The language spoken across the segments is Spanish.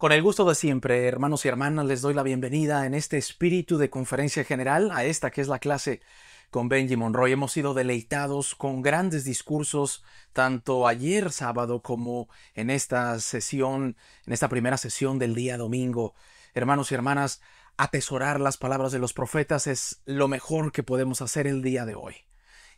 Con el gusto de siempre, hermanos y hermanas, les doy la bienvenida en este espíritu de conferencia general a esta que es la clase con Benji Monroy. Hemos sido deleitados con grandes discursos tanto ayer sábado como en esta sesión, en esta primera sesión del día domingo. Hermanos y hermanas, atesorar las palabras de los profetas es lo mejor que podemos hacer el día de hoy.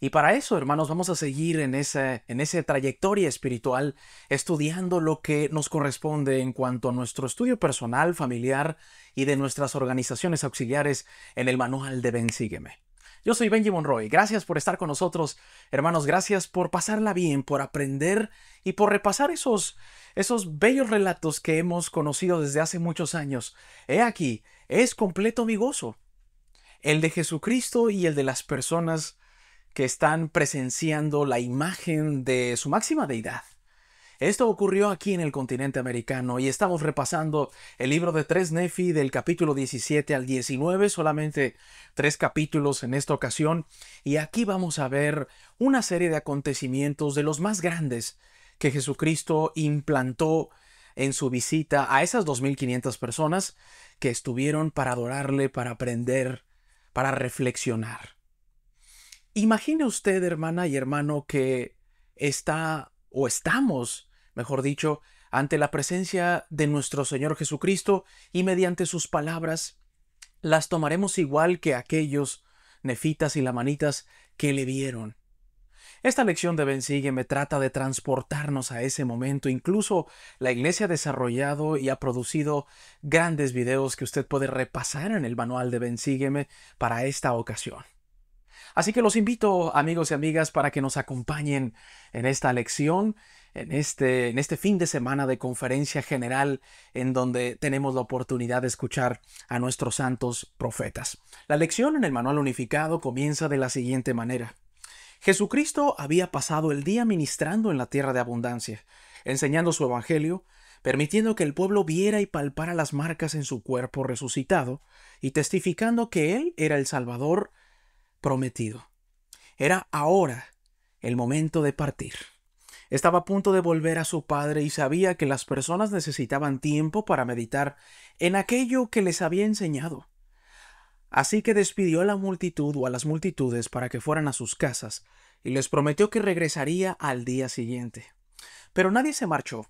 Y para eso, hermanos, vamos a seguir en esa, en trayectoria espiritual, estudiando lo que nos corresponde en cuanto a nuestro estudio personal, familiar y de nuestras organizaciones auxiliares en el manual de Ben Sígueme. Yo soy Benji Monroy. Gracias por estar con nosotros, hermanos. Gracias por pasarla bien, por aprender y por repasar esos, esos bellos relatos que hemos conocido desde hace muchos años. He aquí, es completo mi gozo. El de Jesucristo y el de las personas que están presenciando la imagen de su máxima deidad. Esto ocurrió aquí en el continente americano y estamos repasando el libro de tres Nefi del capítulo 17 al 19, solamente tres capítulos en esta ocasión, y aquí vamos a ver una serie de acontecimientos de los más grandes que Jesucristo implantó en su visita a esas 2.500 personas que estuvieron para adorarle, para aprender, para reflexionar. Imagine usted, hermana y hermano, que está o estamos, mejor dicho, ante la presencia de nuestro Señor Jesucristo y mediante sus palabras las tomaremos igual que aquellos nefitas y lamanitas que le vieron. Esta lección de bensígueme trata de transportarnos a ese momento. Incluso la iglesia ha desarrollado y ha producido grandes videos que usted puede repasar en el manual de Bensígueme para esta ocasión. Así que los invito, amigos y amigas, para que nos acompañen en esta lección, en este, en este fin de semana de conferencia general, en donde tenemos la oportunidad de escuchar a nuestros santos profetas. La lección en el Manual Unificado comienza de la siguiente manera. Jesucristo había pasado el día ministrando en la tierra de abundancia, enseñando su evangelio, permitiendo que el pueblo viera y palpara las marcas en su cuerpo resucitado, y testificando que Él era el Salvador prometido. Era ahora el momento de partir. Estaba a punto de volver a su padre y sabía que las personas necesitaban tiempo para meditar en aquello que les había enseñado. Así que despidió a la multitud o a las multitudes para que fueran a sus casas y les prometió que regresaría al día siguiente. Pero nadie se marchó.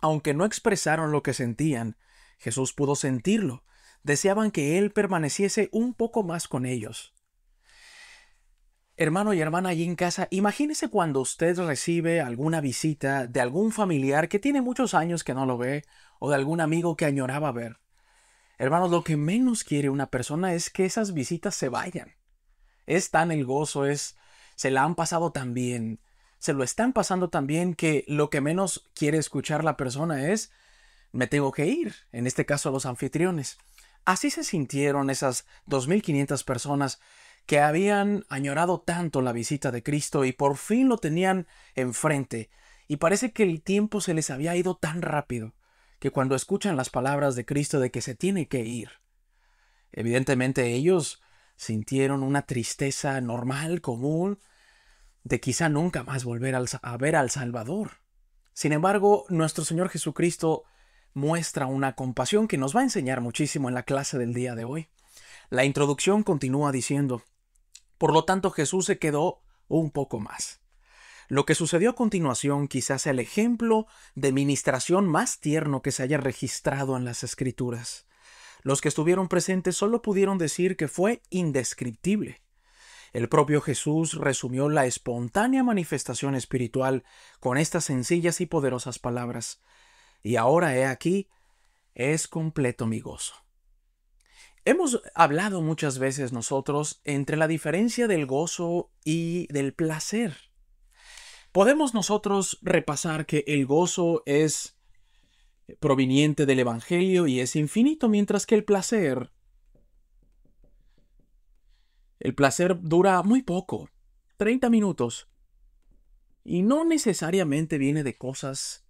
Aunque no expresaron lo que sentían, Jesús pudo sentirlo. Deseaban que Él permaneciese un poco más con ellos. Hermano y hermana allí en casa, imagínese cuando usted recibe alguna visita de algún familiar que tiene muchos años que no lo ve o de algún amigo que añoraba ver. Hermanos, lo que menos quiere una persona es que esas visitas se vayan. Es tan el gozo, es se la han pasado tan bien, se lo están pasando tan bien que lo que menos quiere escuchar la persona es me tengo que ir, en este caso a los anfitriones. Así se sintieron esas 2500 personas que habían añorado tanto la visita de Cristo y por fin lo tenían enfrente. Y parece que el tiempo se les había ido tan rápido que cuando escuchan las palabras de Cristo de que se tiene que ir, evidentemente ellos sintieron una tristeza normal, común, de quizá nunca más volver a ver al Salvador. Sin embargo, nuestro Señor Jesucristo muestra una compasión que nos va a enseñar muchísimo en la clase del día de hoy. La introducción continúa diciendo, por lo tanto, Jesús se quedó un poco más. Lo que sucedió a continuación quizás sea el ejemplo de ministración más tierno que se haya registrado en las Escrituras. Los que estuvieron presentes solo pudieron decir que fue indescriptible. El propio Jesús resumió la espontánea manifestación espiritual con estas sencillas y poderosas palabras. Y ahora he aquí, es completo mi gozo. Hemos hablado muchas veces nosotros entre la diferencia del gozo y del placer. Podemos nosotros repasar que el gozo es proveniente del Evangelio y es infinito, mientras que el placer... El placer dura muy poco, 30 minutos, y no necesariamente viene de cosas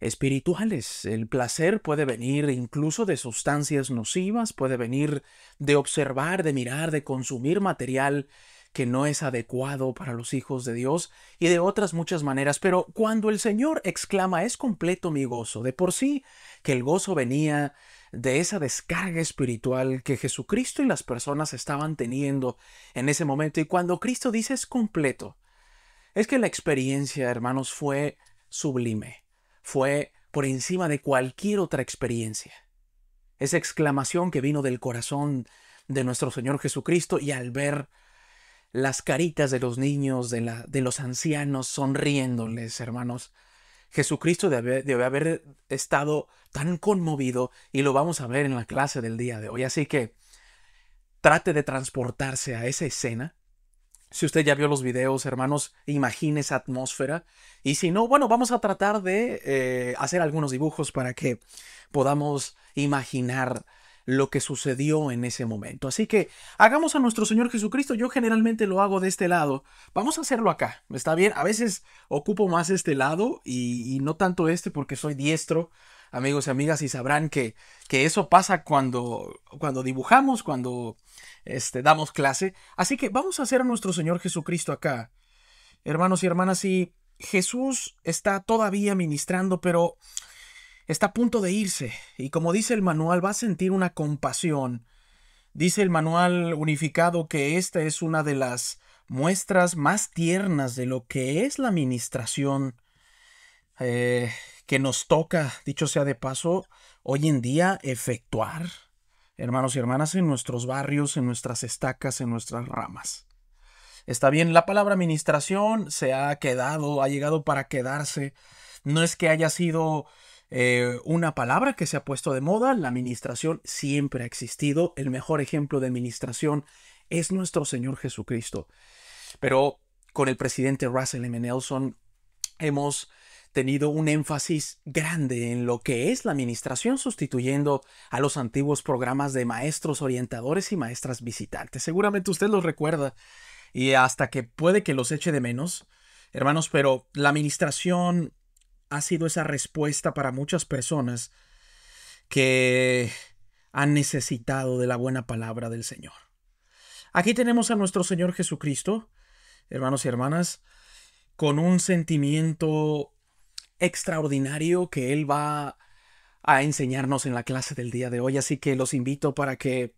espirituales. El placer puede venir incluso de sustancias nocivas, puede venir de observar, de mirar, de consumir material que no es adecuado para los hijos de Dios y de otras muchas maneras. Pero cuando el Señor exclama, es completo mi gozo, de por sí que el gozo venía de esa descarga espiritual que Jesucristo y las personas estaban teniendo en ese momento. Y cuando Cristo dice es completo, es que la experiencia, hermanos, fue sublime fue por encima de cualquier otra experiencia. Esa exclamación que vino del corazón de nuestro Señor Jesucristo y al ver las caritas de los niños, de, la, de los ancianos sonriéndoles, hermanos, Jesucristo debe, haber estado tan conmovido y lo vamos a ver en la clase del día de hoy. Así que trate de transportarse a esa escena si usted ya vio los videos, hermanos, imagine esa atmósfera. Y si no, bueno, vamos a tratar de eh, hacer algunos dibujos para que podamos imaginar lo que sucedió en ese momento. Así que hagamos a nuestro Señor Jesucristo. Yo generalmente lo hago de este lado. Vamos a hacerlo acá. ¿Está bien? A veces ocupo más este lado y no tanto este porque soy diestro amigos y amigas, y sabrán que, que eso pasa cuando, cuando dibujamos, cuando este, damos clase. Así que vamos a hacer a nuestro Señor Jesucristo acá. Hermanos y hermanas, y Jesús está todavía ministrando, pero está a punto de irse. Y como dice el manual, va a sentir una compasión. Dice el manual unificado que esta es una de las muestras más tiernas de lo que es la ministración. Eh, que nos toca, dicho sea de paso, hoy en día efectuar, hermanos y hermanas, en nuestros barrios, en nuestras estacas, en nuestras ramas. Está bien, la palabra administración se ha quedado, ha llegado para quedarse. No es que haya sido eh, una palabra que se ha puesto de moda, la administración siempre ha existido. El mejor ejemplo de administración es nuestro Señor Jesucristo. Pero con el presidente Russell M. Nelson hemos tenido un énfasis grande en lo que es la administración sustituyendo a los antiguos programas de maestros orientadores y maestras visitantes. Seguramente usted los recuerda y hasta que puede que los eche de menos, hermanos, pero la administración ha sido esa respuesta para muchas personas que han necesitado de la buena palabra del Señor. Aquí tenemos a nuestro Señor Jesucristo, hermanos y hermanas, con un sentimiento extraordinario que Él va a enseñarnos en la clase del día de hoy. Así que los invito para que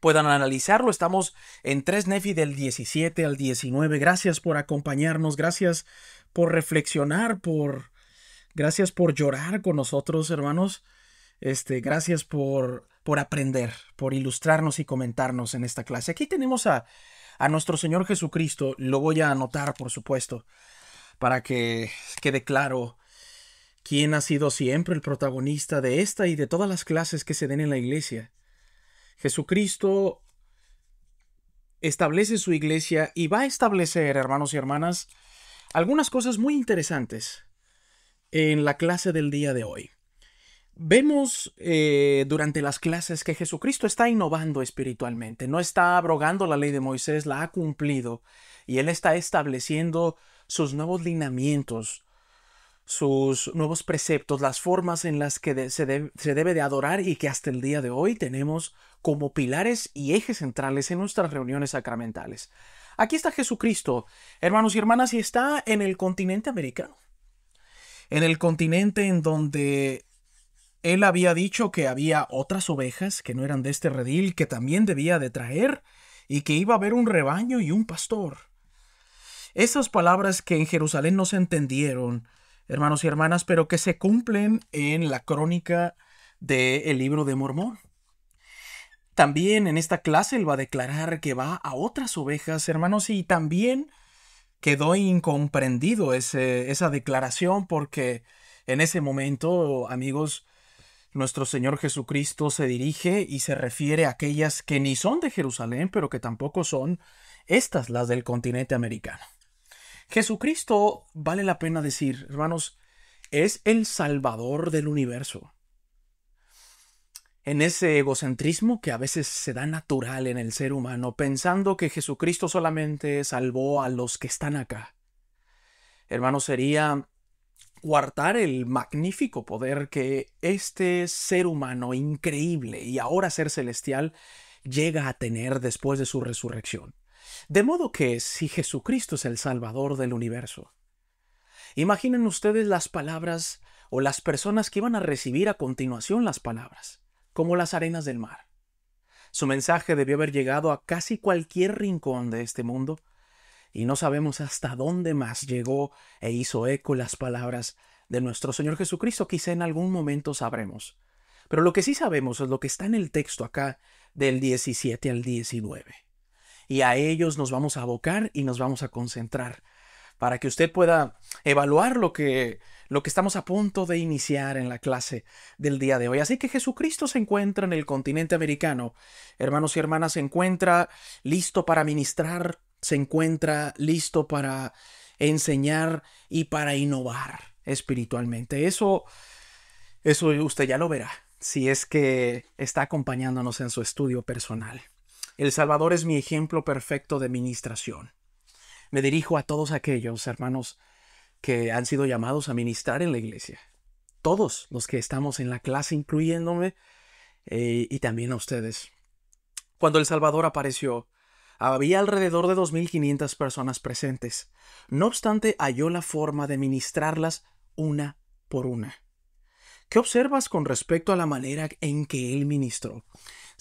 puedan analizarlo. Estamos en 3 Nefi del 17 al 19. Gracias por acompañarnos, gracias por reflexionar, por gracias por llorar con nosotros, hermanos. Este, gracias por por aprender, por ilustrarnos y comentarnos en esta clase. Aquí tenemos a a nuestro Señor Jesucristo, lo voy a anotar, por supuesto para que quede claro quién ha sido siempre el protagonista de esta y de todas las clases que se den en la iglesia. Jesucristo establece su iglesia y va a establecer, hermanos y hermanas, algunas cosas muy interesantes en la clase del día de hoy. Vemos eh, durante las clases que Jesucristo está innovando espiritualmente, no está abrogando la ley de Moisés, la ha cumplido y él está estableciendo sus nuevos lineamientos, sus nuevos preceptos, las formas en las que se, se debe de adorar y que hasta el día de hoy tenemos como pilares y ejes centrales en nuestras reuniones sacramentales. Aquí está Jesucristo, hermanos y hermanas, y está en el continente americano, en el continente en donde él había dicho que había otras ovejas que no eran de este redil que también debía de traer y que iba a haber un rebaño y un pastor. Esas palabras que en Jerusalén no se entendieron, hermanos y hermanas, pero que se cumplen en la crónica del libro de Mormón. También en esta clase él va a declarar que va a otras ovejas, hermanos, y también quedó incomprendido esa declaración porque en ese momento, amigos, nuestro Señor Jesucristo se dirige y se refiere a aquellas que ni son de Jerusalén, pero que tampoco son estas las del continente americano. Jesucristo, vale la pena decir, hermanos, es el salvador del universo. En ese egocentrismo que a veces se da natural en el ser humano, pensando que Jesucristo solamente salvó a los que están acá. Hermanos, sería guardar el magnífico poder que este ser humano increíble y ahora ser celestial llega a tener después de su resurrección. De modo que, si Jesucristo es el Salvador del universo, imaginen ustedes las palabras o las personas que iban a recibir a continuación las palabras, como las arenas del mar. Su mensaje debió haber llegado a casi cualquier rincón de este mundo, y no sabemos hasta dónde más llegó e hizo eco las palabras de nuestro Señor Jesucristo, quizá en algún momento sabremos. Pero lo que sí sabemos es lo que está en el texto acá del 17 al 19 y a ellos nos vamos a abocar y nos vamos a concentrar para que usted pueda evaluar lo que, lo que estamos a punto de iniciar en la clase del día de hoy. Así que Jesucristo se encuentra en el continente americano. Hermanos y hermanas, se encuentra listo para ministrar, se encuentra listo para enseñar y para innovar espiritualmente. Eso, eso usted ya lo verá si es que está acompañándonos en su estudio personal. El Salvador es mi ejemplo perfecto de ministración. Me dirijo a todos aquellos hermanos que han sido llamados a ministrar en la iglesia. Todos los que estamos en la clase, incluyéndome, eh, y también a ustedes. Cuando El Salvador apareció, había alrededor de 2.500 personas presentes. No obstante, halló la forma de ministrarlas una por una. ¿Qué observas con respecto a la manera en que él ministró?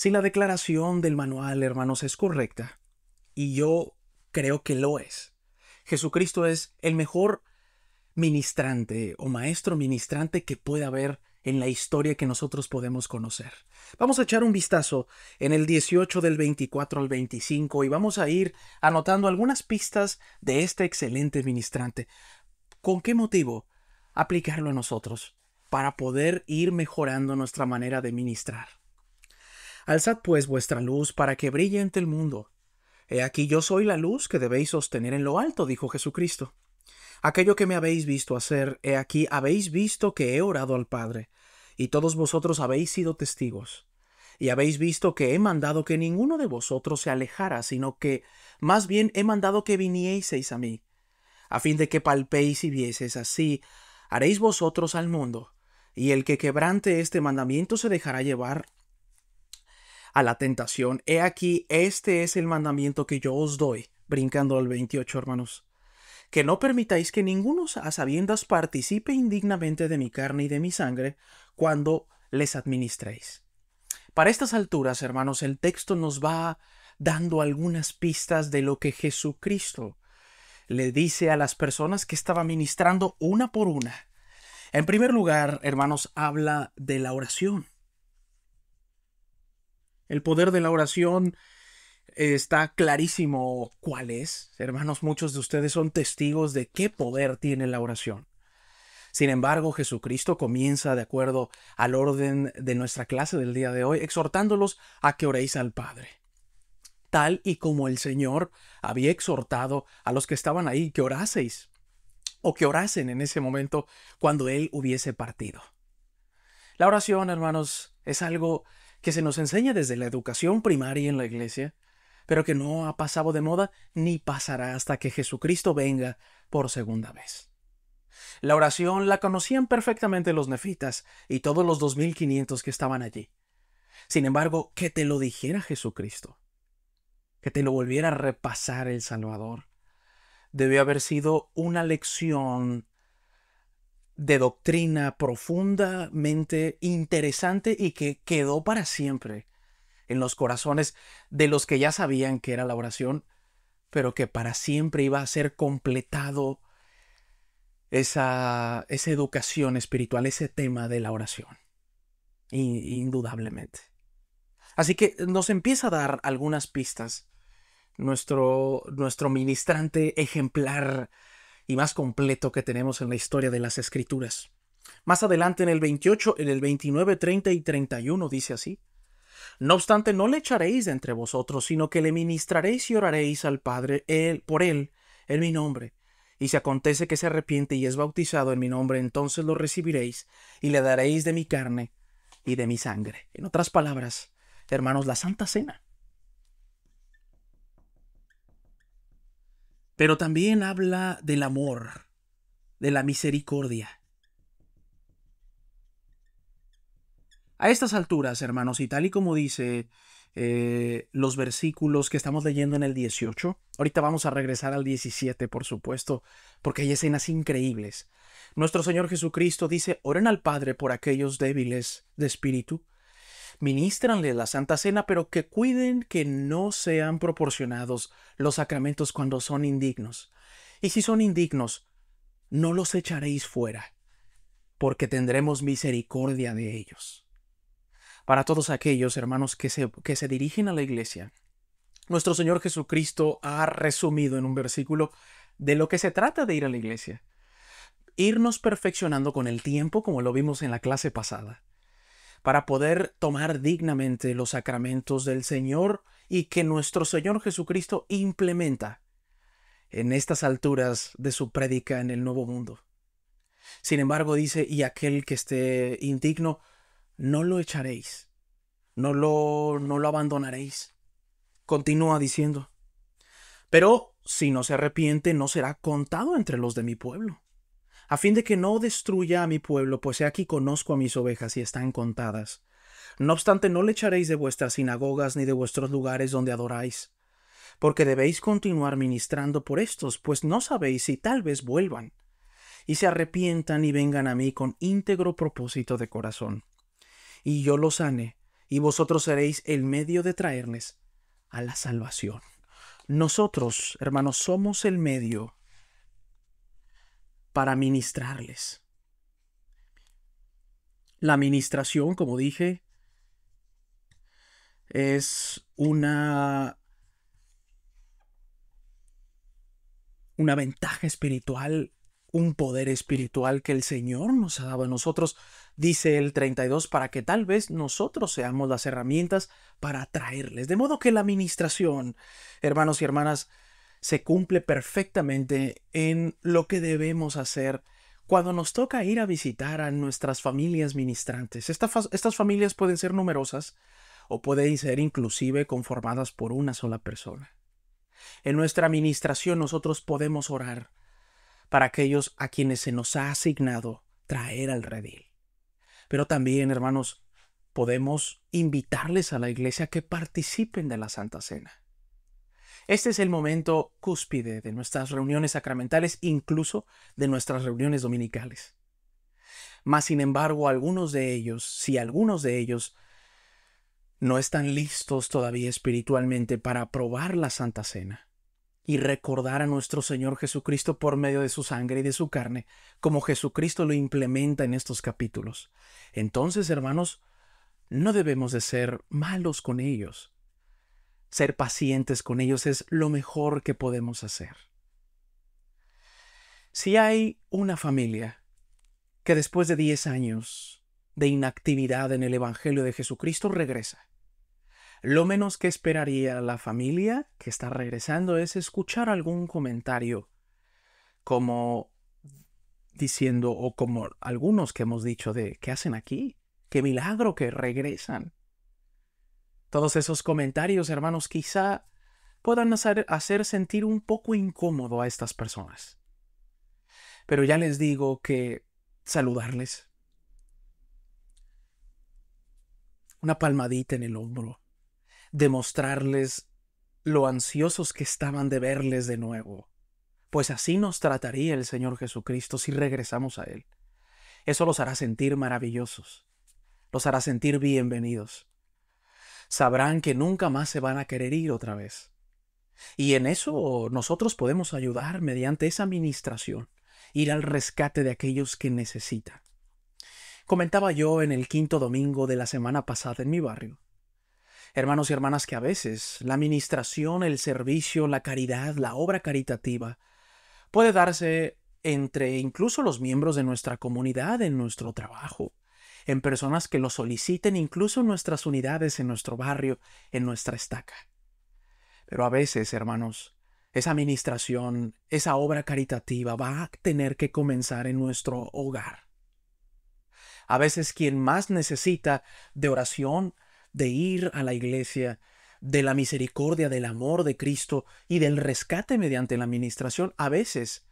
Si la declaración del manual, hermanos, es correcta, y yo creo que lo es, Jesucristo es el mejor ministrante o maestro ministrante que pueda haber en la historia que nosotros podemos conocer. Vamos a echar un vistazo en el 18 del 24 al 25 y vamos a ir anotando algunas pistas de este excelente ministrante. ¿Con qué motivo? Aplicarlo a nosotros para poder ir mejorando nuestra manera de ministrar. Alzad pues vuestra luz para que brille ante el mundo. He aquí yo soy la luz que debéis sostener en lo alto, dijo Jesucristo. Aquello que me habéis visto hacer, he aquí habéis visto que he orado al Padre, y todos vosotros habéis sido testigos. Y habéis visto que he mandado que ninguno de vosotros se alejara, sino que más bien he mandado que vinieseis a mí, a fin de que palpéis y vieseis así, haréis vosotros al mundo, y el que quebrante este mandamiento se dejará llevar a la tentación. He aquí, este es el mandamiento que yo os doy, brincando al 28, hermanos. Que no permitáis que ninguno a sabiendas participe indignamente de mi carne y de mi sangre cuando les administréis. Para estas alturas, hermanos, el texto nos va dando algunas pistas de lo que Jesucristo le dice a las personas que estaba ministrando una por una. En primer lugar, hermanos, habla de la oración. El poder de la oración eh, está clarísimo cuál es. Hermanos, muchos de ustedes son testigos de qué poder tiene la oración. Sin embargo, Jesucristo comienza, de acuerdo al orden de nuestra clase del día de hoy, exhortándolos a que oréis al Padre, tal y como el Señor había exhortado a los que estaban ahí que oraseis, o que orasen en ese momento cuando Él hubiese partido. La oración, hermanos, es algo que se nos enseña desde la educación primaria en la iglesia, pero que no ha pasado de moda ni pasará hasta que Jesucristo venga por segunda vez. La oración la conocían perfectamente los nefitas y todos los 2500 que estaban allí. Sin embargo, que te lo dijera Jesucristo, que te lo volviera a repasar el Salvador, debió haber sido una lección de doctrina profundamente interesante y que quedó para siempre en los corazones de los que ya sabían que era la oración, pero que para siempre iba a ser completado esa, educación espiritual, ese tema de la oración, indudablemente. Así que nos empieza a dar algunas pistas nuestro, nuestro ministrante ejemplar y más completo que tenemos en la historia de las escrituras. Más adelante en el 28, en el 29, 30 y 31 dice así. No obstante, no le echaréis de entre vosotros, sino que le ministraréis y oraréis al Padre él, por él, en mi nombre. Y si acontece que se arrepiente y es bautizado en mi nombre, entonces lo recibiréis y le daréis de mi carne y de mi sangre. En otras palabras, hermanos, la Santa Cena Pero también habla del amor, de la misericordia. A estas alturas, hermanos, y tal y como dice eh, los versículos que estamos leyendo en el 18. Ahorita vamos a regresar al 17, por supuesto, porque hay escenas increíbles. Nuestro Señor Jesucristo dice, oren al Padre por aquellos débiles de espíritu, ministranle la Santa Cena, pero que cuiden que no sean proporcionados los sacramentos cuando son indignos. Y si son indignos, no los echaréis fuera, porque tendremos misericordia de ellos. Para todos aquellos hermanos que se, que se dirigen a la iglesia, nuestro Señor Jesucristo ha resumido en un versículo de lo que se trata de ir a la iglesia. Irnos perfeccionando con el tiempo, como lo vimos en la clase pasada para poder tomar dignamente los sacramentos del Señor y que nuestro Señor Jesucristo implementa en estas alturas de su prédica en el Nuevo Mundo. Sin embargo, dice, y aquel que esté indigno, no lo echaréis, no lo, no lo abandonaréis. Continúa diciendo, pero si no se arrepiente, no será contado entre los de mi pueblo a fin de que no destruya a mi pueblo, pues he aquí conozco a mis ovejas y están contadas. No obstante, no le echaréis de vuestras sinagogas ni de vuestros lugares donde adoráis, porque debéis continuar ministrando por estos, pues no sabéis si tal vez vuelvan, y se arrepientan y vengan a mí con íntegro propósito de corazón. Y yo los sane, y vosotros seréis el medio de traerles a la salvación. Nosotros, hermanos, somos el medio para ministrarles. La administración como dije, es una una ventaja espiritual, un poder espiritual que el Señor nos ha dado a nosotros, dice el 32, para que tal vez nosotros seamos las herramientas para atraerles. De modo que la administración, hermanos y hermanas, se cumple perfectamente en lo que debemos hacer cuando nos toca ir a visitar a nuestras familias ministrantes. estas familias pueden ser numerosas o pueden ser inclusive conformadas por una sola persona. En nuestra administración nosotros podemos orar para aquellos a quienes se nos ha asignado traer al redil. Pero también, hermanos, podemos invitarles a la iglesia que participen de la Santa Cena. Este es el momento cúspide de nuestras reuniones sacramentales, incluso de nuestras reuniones dominicales. Mas, sin embargo, algunos de ellos, si algunos de ellos no están listos todavía espiritualmente para probar la Santa Cena y recordar a nuestro Señor Jesucristo por medio de su sangre y de su carne, como Jesucristo lo implementa en estos capítulos. Entonces, hermanos, no debemos de ser malos con ellos, ser pacientes con ellos es lo mejor que podemos hacer. Si hay una familia que después de 10 años de inactividad en el Evangelio de Jesucristo regresa, lo menos que esperaría la familia que está regresando es escuchar algún comentario como diciendo o como algunos que hemos dicho de ¿qué hacen aquí? ¡Qué milagro que regresan! Todos esos comentarios, hermanos, quizá puedan hacer, sentir un poco incómodo a estas personas. Pero ya les digo que saludarles, una palmadita en el hombro, demostrarles lo ansiosos que estaban de verles de nuevo, pues así nos trataría el Señor Jesucristo si regresamos a Él. Eso los hará sentir maravillosos, los hará sentir bienvenidos sabrán que nunca más se van a querer ir otra vez. Y en eso nosotros podemos ayudar mediante esa administración, ir al rescate de aquellos que necesitan. Comentaba yo en el quinto domingo de la semana pasada en mi barrio. Hermanos y hermanas, que a veces la administración, el servicio, la caridad, la obra caritativa puede darse entre incluso los miembros de nuestra comunidad en nuestro trabajo en personas que lo soliciten, incluso en nuestras unidades, en nuestro barrio, en nuestra estaca. Pero a veces, hermanos, esa administración, esa obra caritativa va a tener que comenzar en nuestro hogar. A veces quien más necesita de oración, de ir a la iglesia, de la misericordia, del amor de Cristo y del rescate mediante la administración, a veces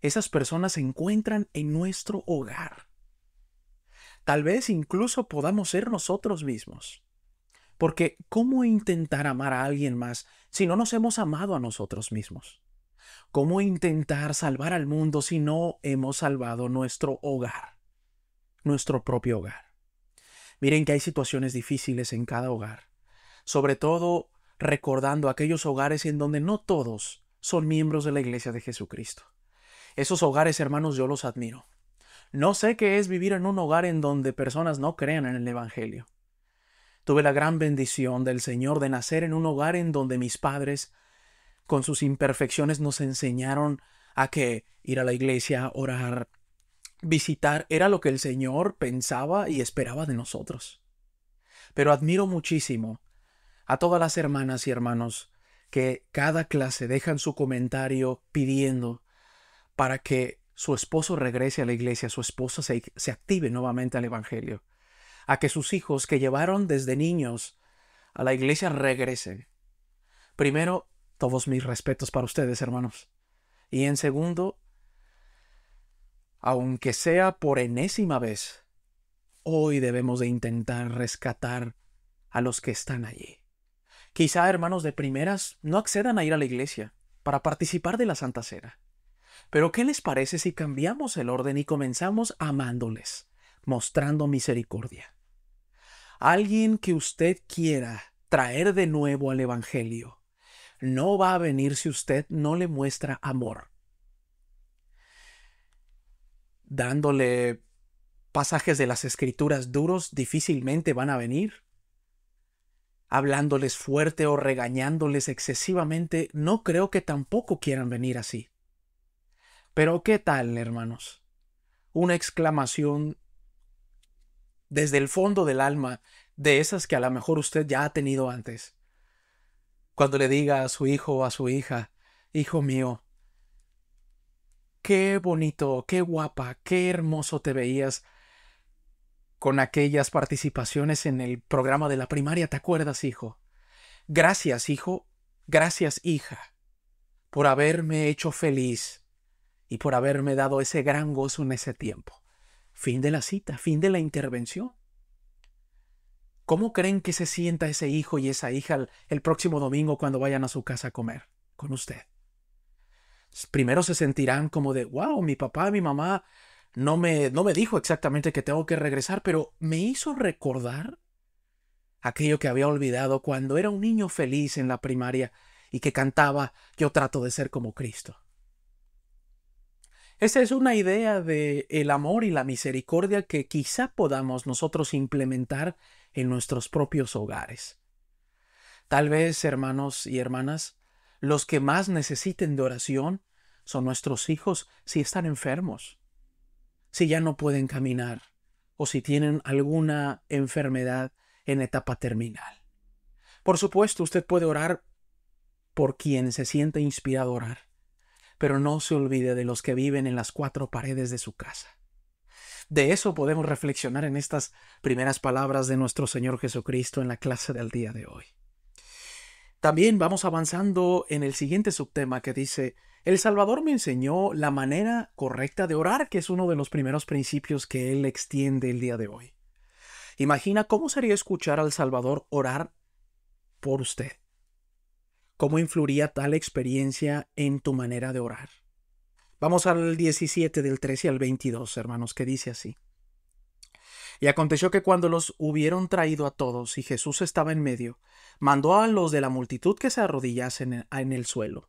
esas personas se encuentran en nuestro hogar. Tal vez incluso podamos ser nosotros mismos. Porque ¿cómo intentar amar a alguien más si no nos hemos amado a nosotros mismos? ¿Cómo intentar salvar al mundo si no hemos salvado nuestro hogar? Nuestro propio hogar. Miren que hay situaciones difíciles en cada hogar, sobre todo recordando aquellos hogares en donde no todos son miembros de la Iglesia de Jesucristo. Esos hogares, hermanos, yo los admiro. No sé qué es vivir en un hogar en donde personas no crean en el Evangelio. Tuve la gran bendición del Señor de nacer en un hogar en donde mis padres, con sus imperfecciones, nos enseñaron a que ir a la iglesia, orar, visitar, era lo que el Señor pensaba y esperaba de nosotros. Pero admiro muchísimo a todas las hermanas y hermanos que cada clase dejan su comentario pidiendo para que su esposo regrese a la iglesia, su esposa se, active nuevamente al Evangelio, a que sus hijos que llevaron desde niños a la iglesia regresen. Primero, todos mis respetos para ustedes, hermanos. Y en segundo, aunque sea por enésima vez, hoy debemos de intentar rescatar a los que están allí. Quizá hermanos de primeras no accedan a ir a la iglesia para participar de la Santa Cena. Pero ¿qué les parece si cambiamos el orden y comenzamos amándoles, mostrando misericordia? Alguien que usted quiera traer de nuevo al Evangelio no va a venir si usted no le muestra amor. Dándole pasajes de las escrituras duros difícilmente van a venir. Hablándoles fuerte o regañándoles excesivamente, no creo que tampoco quieran venir así. Pero ¿qué tal, hermanos? Una exclamación desde el fondo del alma de esas que a lo mejor usted ya ha tenido antes. Cuando le diga a su hijo o a su hija, hijo mío, qué bonito, qué guapa, qué hermoso te veías con aquellas participaciones en el programa de la primaria, ¿te acuerdas, hijo? Gracias, hijo, gracias, hija, por haberme hecho feliz y por haberme dado ese gran gozo en ese tiempo. Fin de la cita, fin de la intervención. ¿Cómo creen que se sienta ese hijo y esa hija el, próximo domingo cuando vayan a su casa a comer con usted? Primero se sentirán como de, wow, mi papá, mi mamá no me, no me dijo exactamente que tengo que regresar, pero me hizo recordar aquello que había olvidado cuando era un niño feliz en la primaria y que cantaba, yo trato de ser como Cristo. Esa es una idea de el amor y la misericordia que quizá podamos nosotros implementar en nuestros propios hogares. Tal vez, hermanos y hermanas, los que más necesiten de oración son nuestros hijos si están enfermos, si ya no pueden caminar o si tienen alguna enfermedad en etapa terminal. Por supuesto, usted puede orar por quien se siente inspirado a orar pero no se olvide de los que viven en las cuatro paredes de su casa. De eso podemos reflexionar en estas primeras palabras de nuestro Señor Jesucristo en la clase del día de hoy. También vamos avanzando en el siguiente subtema que dice, El Salvador me enseñó la manera correcta de orar, que es uno de los primeros principios que Él extiende el día de hoy. Imagina cómo sería escuchar al Salvador orar por usted. ¿Cómo influiría tal experiencia en tu manera de orar? Vamos al 17 del 13 al 22, hermanos, que dice así. Y aconteció que cuando los hubieron traído a todos y Jesús estaba en medio, mandó a los de la multitud que se arrodillasen en el suelo.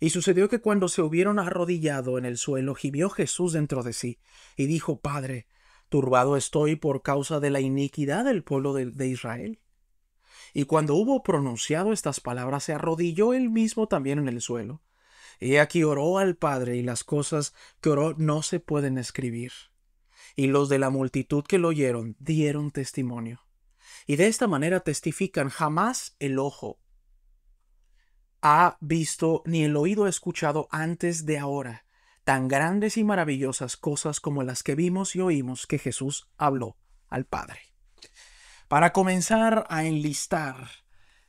Y sucedió que cuando se hubieron arrodillado en el suelo, gimió Jesús dentro de sí, y dijo, Padre, turbado estoy por causa de la iniquidad del pueblo de, de Israel y cuando hubo pronunciado estas palabras, se arrodilló él mismo también en el suelo. Y aquí oró al Padre, y las cosas que oró no se pueden escribir. Y los de la multitud que lo oyeron dieron testimonio. Y de esta manera testifican jamás el ojo ha visto ni el oído ha escuchado antes de ahora tan grandes y maravillosas cosas como las que vimos y oímos que Jesús habló al Padre para comenzar a enlistar,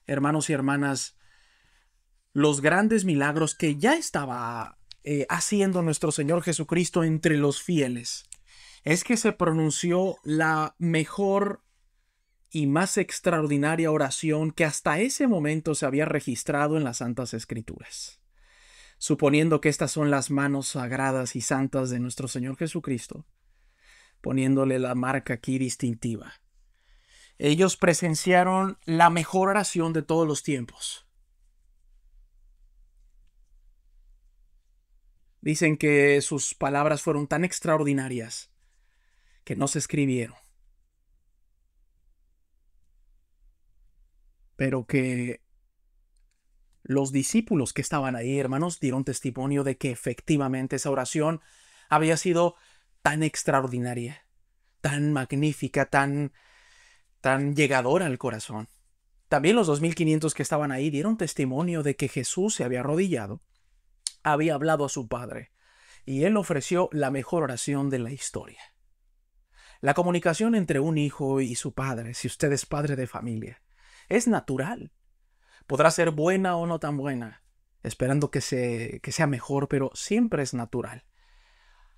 hermanos y hermanas, los grandes milagros que ya estaba eh, haciendo nuestro Señor Jesucristo entre los fieles, es que se pronunció la mejor y más extraordinaria oración que hasta ese momento se había registrado en las Santas Escrituras. Suponiendo que estas son las manos sagradas y santas de nuestro Señor Jesucristo, poniéndole la marca aquí distintiva ellos presenciaron la mejor oración de todos los tiempos. Dicen que sus palabras fueron tan extraordinarias que no se escribieron. Pero que los discípulos que estaban ahí, hermanos, dieron testimonio de que efectivamente esa oración había sido tan extraordinaria, tan magnífica, tan tan llegadora al corazón. También los 2500 que estaban ahí dieron testimonio de que Jesús se había arrodillado, había hablado a su Padre, y él ofreció la mejor oración de la historia. La comunicación entre un hijo y su padre, si usted es padre de familia, es natural. Podrá ser buena o no tan buena, esperando que, se, que sea mejor, pero siempre es natural.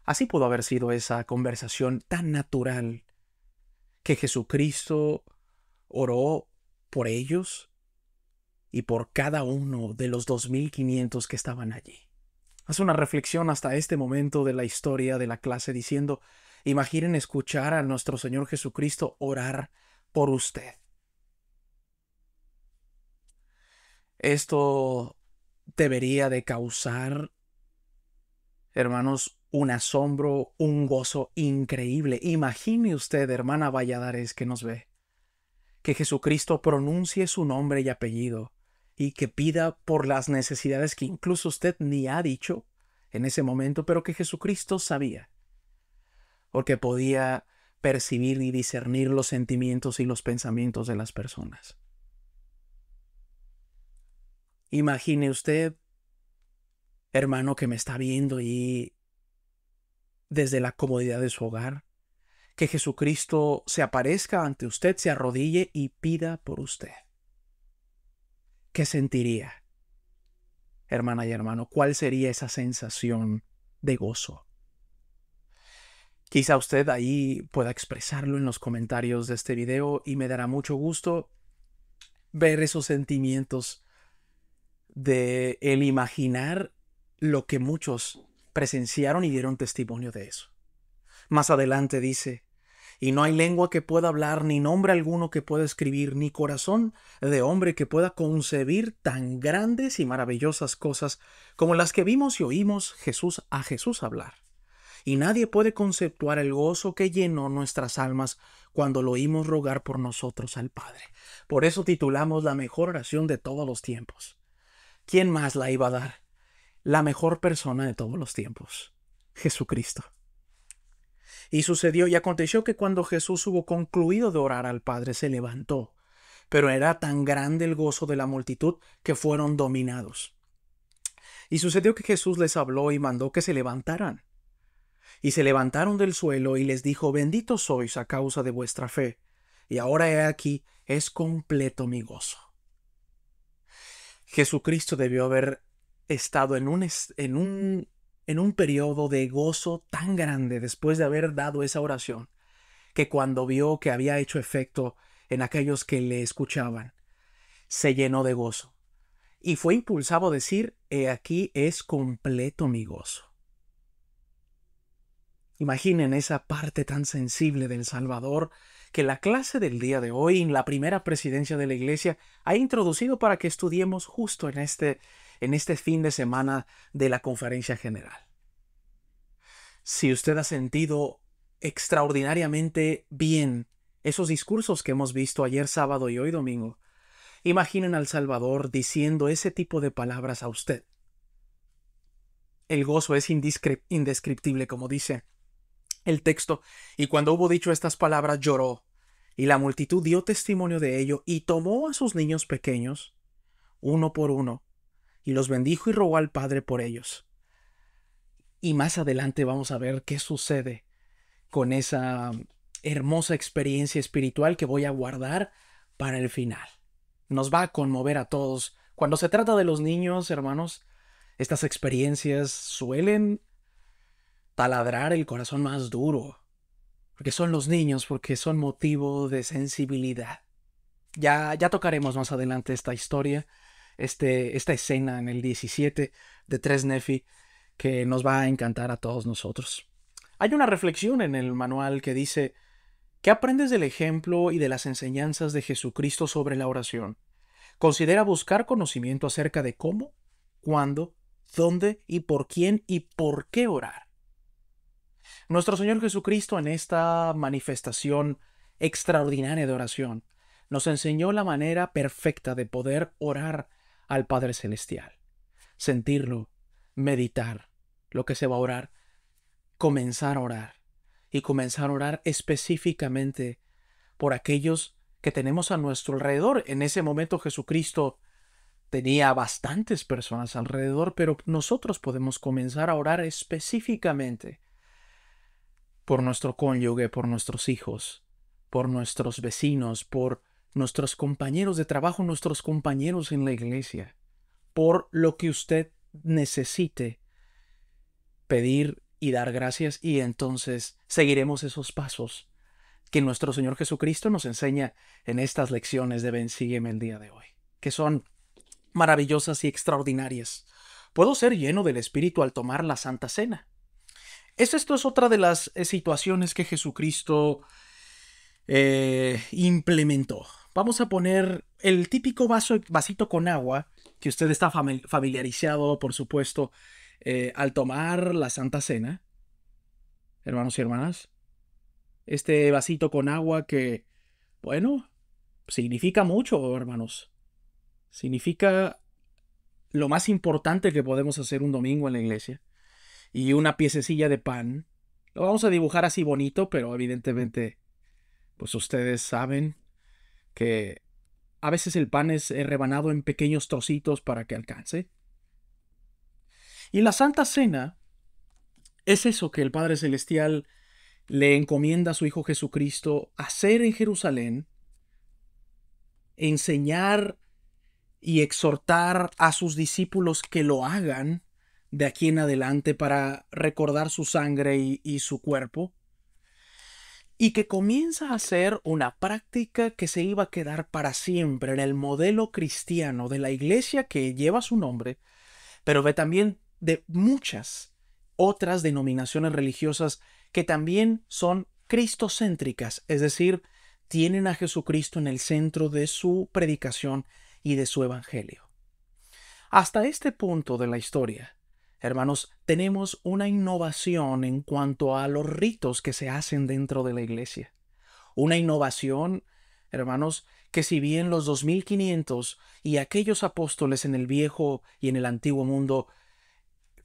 Así pudo haber sido esa conversación tan natural que Jesucristo oró por ellos y por cada uno de los 2.500 que estaban allí. Haz una reflexión hasta este momento de la historia de la clase diciendo, imaginen escuchar a nuestro Señor Jesucristo orar por usted. Esto debería de causar, hermanos, un asombro, un gozo increíble. Imagine usted, hermana Valladares, que nos ve, que Jesucristo pronuncie su nombre y apellido y que pida por las necesidades que incluso usted ni ha dicho en ese momento, pero que Jesucristo sabía, porque podía percibir y discernir los sentimientos y los pensamientos de las personas. Imagine usted, hermano que me está viendo y desde la comodidad de su hogar. Que Jesucristo se aparezca ante usted, se arrodille y pida por usted. ¿Qué sentiría, hermana y hermano? ¿Cuál sería esa sensación de gozo? Quizá usted ahí pueda expresarlo en los comentarios de este video y me dará mucho gusto ver esos sentimientos de el imaginar lo que muchos presenciaron y dieron testimonio de eso. Más adelante dice, y no hay lengua que pueda hablar, ni nombre alguno que pueda escribir, ni corazón de hombre que pueda concebir tan grandes y maravillosas cosas como las que vimos y oímos Jesús a Jesús hablar. Y nadie puede conceptuar el gozo que llenó nuestras almas cuando lo oímos rogar por nosotros al Padre. Por eso titulamos la mejor oración de todos los tiempos. ¿Quién más la iba a dar? la mejor persona de todos los tiempos, Jesucristo. Y sucedió y aconteció que cuando Jesús hubo concluido de orar al Padre, se levantó, pero era tan grande el gozo de la multitud que fueron dominados. Y sucedió que Jesús les habló y mandó que se levantaran. Y se levantaron del suelo y les dijo, bendito sois a causa de vuestra fe, y ahora he aquí, es completo mi gozo. Jesucristo debió haber estado en un, en un, en un periodo de gozo tan grande después de haber dado esa oración, que cuando vio que había hecho efecto en aquellos que le escuchaban, se llenó de gozo. Y fue impulsado a decir, he aquí es completo mi gozo. Imaginen esa parte tan sensible del Salvador que la clase del día de hoy en la primera presidencia de la Iglesia ha introducido para que estudiemos justo en este en este fin de semana de la conferencia general. Si usted ha sentido extraordinariamente bien esos discursos que hemos visto ayer sábado y hoy domingo, imaginen al Salvador diciendo ese tipo de palabras a usted. El gozo es indescriptible, como dice el texto, y cuando hubo dicho estas palabras lloró, y la multitud dio testimonio de ello, y tomó a sus niños pequeños, uno por uno, y los bendijo y rogó al Padre por ellos. Y más adelante vamos a ver qué sucede con esa um, hermosa experiencia espiritual que voy a guardar para el final. Nos va a conmover a todos. Cuando se trata de los niños, hermanos, estas experiencias suelen taladrar el corazón más duro. Porque son los niños, porque son motivo de sensibilidad. Ya, ya tocaremos más adelante esta historia. Este, esta escena en el 17 de Tres Nefi que nos va a encantar a todos nosotros. Hay una reflexión en el manual que dice, ¿qué aprendes del ejemplo y de las enseñanzas de Jesucristo sobre la oración? Considera buscar conocimiento acerca de cómo, cuándo, dónde y por quién y por qué orar. Nuestro Señor Jesucristo en esta manifestación extraordinaria de oración nos enseñó la manera perfecta de poder orar al Padre Celestial. Sentirlo, meditar, lo que se va a orar, comenzar a orar y comenzar a orar específicamente por aquellos que tenemos a nuestro alrededor. En ese momento Jesucristo tenía bastantes personas alrededor, pero nosotros podemos comenzar a orar específicamente por nuestro cónyuge, por nuestros hijos, por nuestros vecinos, por nuestros compañeros de trabajo, nuestros compañeros en la iglesia, por lo que usted necesite pedir y dar gracias y entonces seguiremos esos pasos que nuestro Señor Jesucristo nos enseña en estas lecciones de Ben sígueme el día de hoy, que son maravillosas y extraordinarias. Puedo ser lleno del Espíritu al tomar la Santa Cena. Esto es otra de las eh, situaciones que Jesucristo eh, implementó vamos a poner el típico vaso, vasito con agua que usted está familiarizado, por supuesto, eh, al tomar la Santa Cena. Hermanos y hermanas, este vasito con agua que, bueno, significa mucho, hermanos. Significa lo más importante que podemos hacer un domingo en la iglesia. Y una piececilla de pan. Lo vamos a dibujar así bonito, pero evidentemente, pues ustedes saben que a veces el pan es eh, rebanado en pequeños trocitos para que alcance. Y la Santa Cena es eso que el Padre Celestial le encomienda a su Hijo Jesucristo hacer en Jerusalén, enseñar y exhortar a sus discípulos que lo hagan de aquí en adelante para recordar su sangre y, y su cuerpo y que comienza a ser una práctica que se iba a quedar para siempre en el modelo cristiano de la iglesia que lleva su nombre, pero ve también de muchas otras denominaciones religiosas que también son cristocéntricas, es decir, tienen a Jesucristo en el centro de su predicación y de su evangelio. Hasta este punto de la historia, Hermanos, tenemos una innovación en cuanto a los ritos que se hacen dentro de la iglesia. Una innovación, hermanos, que si bien los 2500 y aquellos apóstoles en el viejo y en el antiguo mundo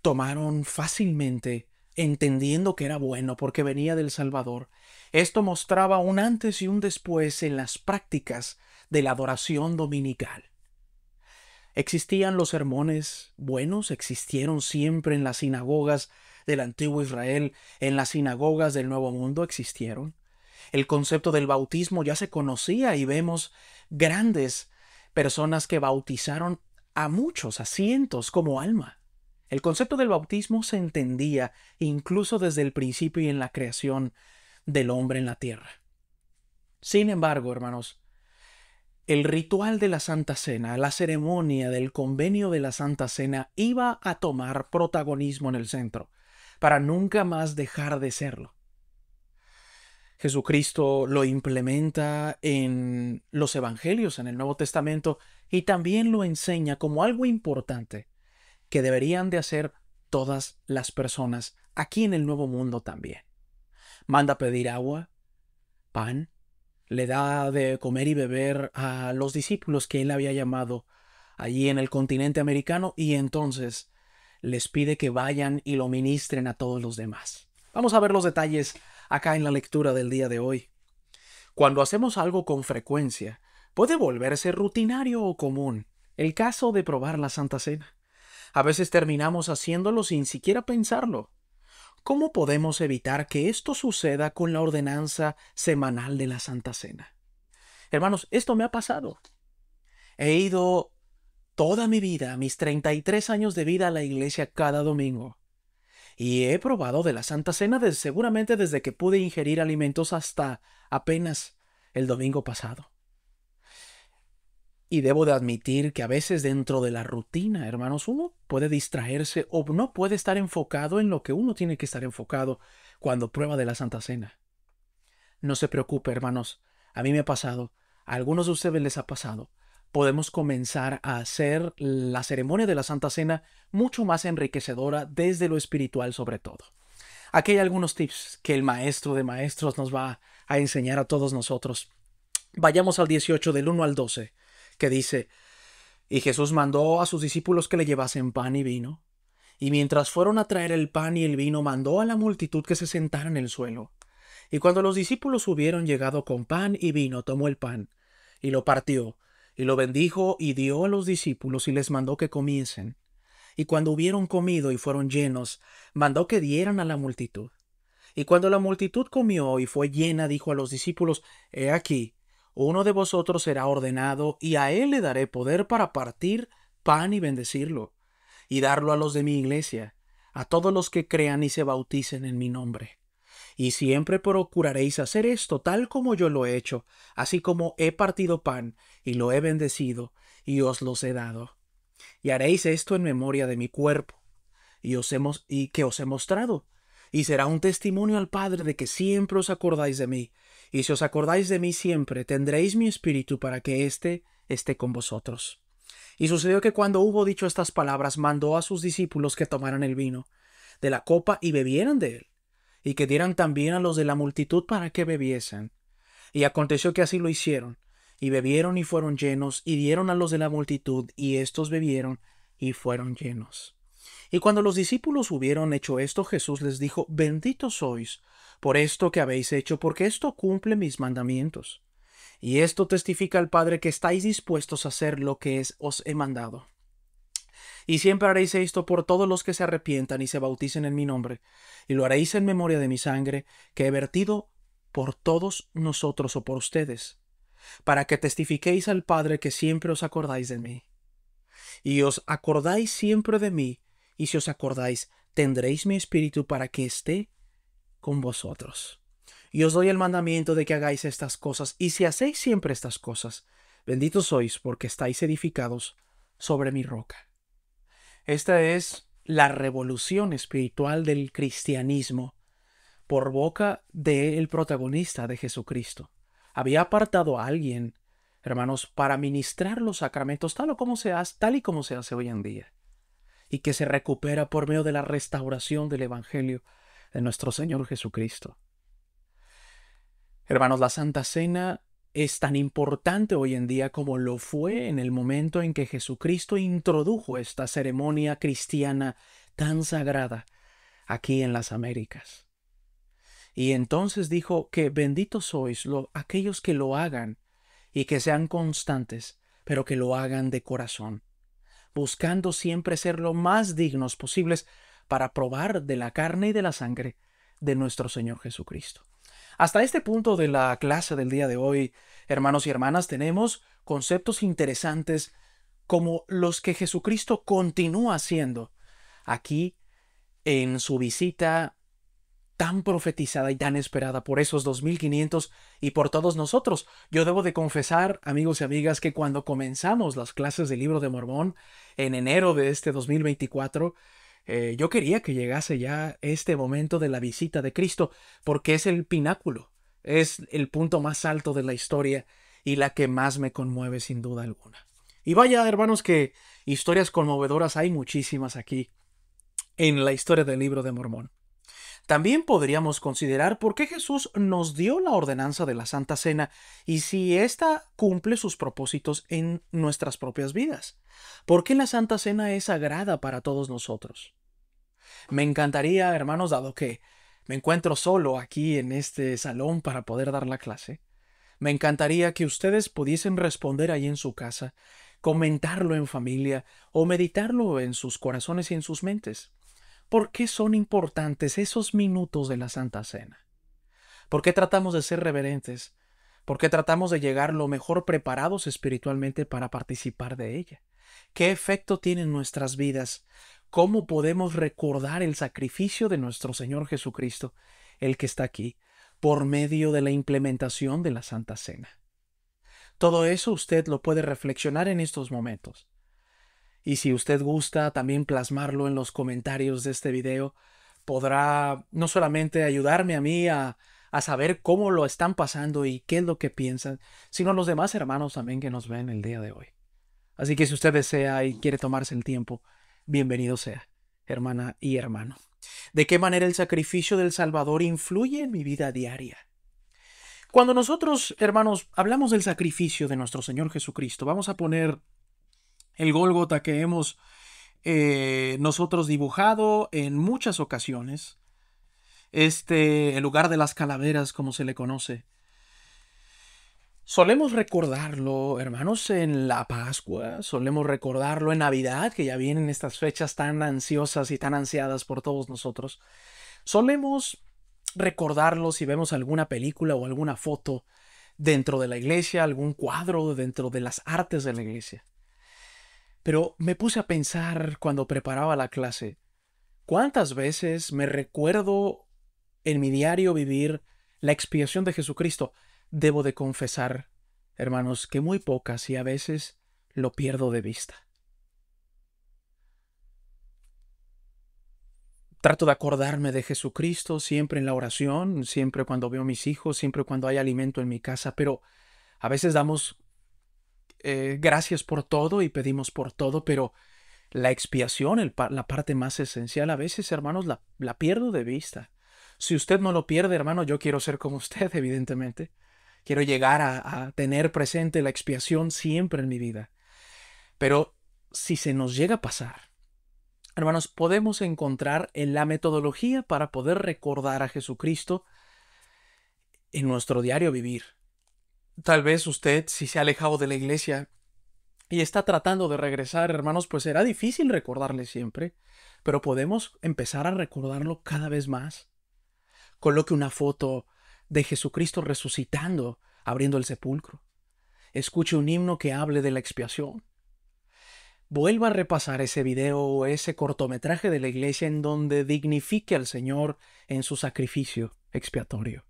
tomaron fácilmente, entendiendo que era bueno porque venía del Salvador, esto mostraba un antes y un después en las prácticas de la adoración dominical. Existían los sermones buenos, existieron siempre en las sinagogas del antiguo Israel, en las sinagogas del Nuevo Mundo existieron. El concepto del bautismo ya se conocía y vemos grandes personas que bautizaron a muchos, a cientos como alma. El concepto del bautismo se entendía incluso desde el principio y en la creación del hombre en la tierra. Sin embargo, hermanos, el ritual de la Santa Cena, la ceremonia del convenio de la Santa Cena iba a tomar protagonismo en el centro, para nunca más dejar de serlo. Jesucristo lo implementa en los Evangelios, en el Nuevo Testamento, y también lo enseña como algo importante que deberían de hacer todas las personas aquí en el Nuevo Mundo también. Manda pedir agua, pan, le da de comer y beber a los discípulos que él había llamado allí en el continente americano y entonces les pide que vayan y lo ministren a todos los demás. Vamos a ver los detalles acá en la lectura del día de hoy. Cuando hacemos algo con frecuencia, puede volverse rutinario o común. El caso de probar la Santa Cena. A veces terminamos haciéndolo sin siquiera pensarlo. ¿Cómo podemos evitar que esto suceda con la ordenanza semanal de la Santa Cena? Hermanos, esto me ha pasado. He ido toda mi vida, mis 33 años de vida, a la iglesia cada domingo. Y he probado de la Santa Cena seguramente desde que pude ingerir alimentos hasta apenas el domingo pasado. Y debo de admitir que a veces dentro de la rutina, hermanos, uno puede distraerse o no puede estar enfocado en lo que uno tiene que estar enfocado cuando prueba de la Santa Cena. No se preocupe, hermanos. A mí me ha pasado, a algunos de ustedes les ha pasado. Podemos comenzar a hacer la ceremonia de la Santa Cena mucho más enriquecedora desde lo espiritual sobre todo. Aquí hay algunos tips que el maestro de maestros nos va a enseñar a todos nosotros. Vayamos al 18 del 1 al 12 que dice, y Jesús mandó a sus discípulos que le llevasen pan y vino, y mientras fueron a traer el pan y el vino, mandó a la multitud que se sentara en el suelo. Y cuando los discípulos hubieron llegado con pan y vino, tomó el pan, y lo partió, y lo bendijo, y dio a los discípulos, y les mandó que comiesen. Y cuando hubieron comido y fueron llenos, mandó que dieran a la multitud. Y cuando la multitud comió y fue llena, dijo a los discípulos, He aquí, uno de vosotros será ordenado, y a él le daré poder para partir pan y bendecirlo, y darlo a los de mi iglesia, a todos los que crean y se bauticen en mi nombre. Y siempre procuraréis hacer esto tal como yo lo he hecho, así como he partido pan y lo he bendecido, y os los he dado. Y haréis esto en memoria de mi cuerpo, y, que os he mostrado. Y será un testimonio al Padre de que siempre os acordáis de mí y si os acordáis de mí siempre, tendréis mi espíritu para que éste esté con vosotros. Y sucedió que cuando hubo dicho estas palabras, mandó a sus discípulos que tomaran el vino de la copa y bebieran de él, y que dieran también a los de la multitud para que bebiesen. Y aconteció que así lo hicieron, y bebieron y fueron llenos, y dieron a los de la multitud, y estos bebieron y fueron llenos. Y cuando los discípulos hubieron hecho esto, Jesús les dijo, benditos sois por esto que habéis hecho, porque esto cumple mis mandamientos. Y esto testifica al Padre que estáis dispuestos a hacer lo que os he mandado. Y siempre haréis esto por todos los que se arrepientan y se bauticen en mi nombre, y lo haréis en memoria de mi sangre, que he vertido por todos nosotros o por ustedes, para que testifiquéis al Padre que siempre os acordáis de mí. Y os acordáis siempre de mí, y si os acordáis, tendréis mi espíritu para que esté con vosotros. Y os doy el mandamiento de que hagáis estas cosas, y si hacéis siempre estas cosas, benditos sois porque estáis edificados sobre mi roca. Esta es la revolución espiritual del cristianismo por boca del protagonista de Jesucristo. Había apartado a alguien, hermanos, para ministrar los sacramentos tal, o como se hace, tal y como se hace hoy en día y que se recupera por medio de la restauración del Evangelio de nuestro Señor Jesucristo. Hermanos, la Santa Cena es tan importante hoy en día como lo fue en el momento en que Jesucristo introdujo esta ceremonia cristiana tan sagrada aquí en las Américas. Y entonces dijo que benditos sois aquellos que lo hagan y que sean constantes, pero que lo hagan de corazón buscando siempre ser lo más dignos posibles para probar de la carne y de la sangre de nuestro Señor Jesucristo. Hasta este punto de la clase del día de hoy, hermanos y hermanas, tenemos conceptos interesantes como los que Jesucristo continúa haciendo aquí en su visita tan profetizada y tan esperada por esos 2500 y por todos nosotros. Yo debo de confesar, amigos y amigas, que cuando comenzamos las clases del libro de Mormón en enero de este 2024, eh, yo quería que llegase ya este momento de la visita de Cristo, porque es el pináculo, es el punto más alto de la historia y la que más me conmueve sin duda alguna. Y vaya, hermanos, que historias conmovedoras hay muchísimas aquí en la historia del libro de Mormón. También podríamos considerar por qué Jesús nos dio la ordenanza de la Santa Cena y si ésta cumple sus propósitos en nuestras propias vidas. ¿Por qué la Santa Cena es sagrada para todos nosotros? Me encantaría, hermanos, dado que me encuentro solo aquí en este salón para poder dar la clase, me encantaría que ustedes pudiesen responder ahí en su casa, comentarlo en familia o meditarlo en sus corazones y en sus mentes. ¿Por qué son importantes esos minutos de la Santa Cena? ¿Por qué tratamos de ser reverentes? ¿Por qué tratamos de llegar lo mejor preparados espiritualmente para participar de ella? ¿Qué efecto tienen nuestras vidas? ¿Cómo podemos recordar el sacrificio de nuestro Señor Jesucristo, el que está aquí, por medio de la implementación de la Santa Cena? Todo eso usted lo puede reflexionar en estos momentos y si usted gusta también plasmarlo en los comentarios de este video, podrá no solamente ayudarme a mí a, saber cómo lo están pasando y qué es lo que piensan, sino a los demás hermanos también que nos ven el día de hoy. Así que si usted desea y quiere tomarse el tiempo, bienvenido sea, hermana y hermano. ¿De qué manera el sacrificio del Salvador influye en mi vida diaria? Cuando nosotros, hermanos, hablamos del sacrificio de nuestro Señor Jesucristo, vamos a poner el Gólgota que hemos eh, nosotros dibujado en muchas ocasiones, este, el lugar de las calaveras, como se le conoce. Solemos recordarlo, hermanos, en la Pascua, solemos recordarlo en Navidad, que ya vienen estas fechas tan ansiosas y tan ansiadas por todos nosotros. Solemos recordarlo si vemos alguna película o alguna foto dentro de la iglesia, algún cuadro dentro de las artes de la iglesia. Pero me puse a pensar cuando preparaba la clase, ¿cuántas veces me recuerdo en mi diario vivir la expiación de Jesucristo? Debo de confesar, hermanos, que muy pocas y a veces lo pierdo de vista. Trato de acordarme de Jesucristo siempre en la oración, siempre cuando veo a mis hijos, siempre cuando hay alimento en mi casa, pero a veces damos eh, gracias por todo y pedimos por todo, pero la expiación, la parte más esencial, a veces, hermanos, la, la pierdo de vista. Si usted no lo pierde, hermano, yo quiero ser como usted, evidentemente. Quiero llegar a, a tener presente la expiación siempre en mi vida. Pero si se nos llega a pasar, hermanos, podemos encontrar en la metodología para poder recordar a Jesucristo en nuestro diario vivir tal vez usted, si se ha alejado de la iglesia y está tratando de regresar, hermanos, pues será difícil recordarle siempre, pero podemos empezar a recordarlo cada vez más. Coloque una foto de Jesucristo resucitando, abriendo el sepulcro. Escuche un himno que hable de la expiación. Vuelva a repasar ese video o ese cortometraje de la iglesia en donde dignifique al Señor en su sacrificio expiatorio.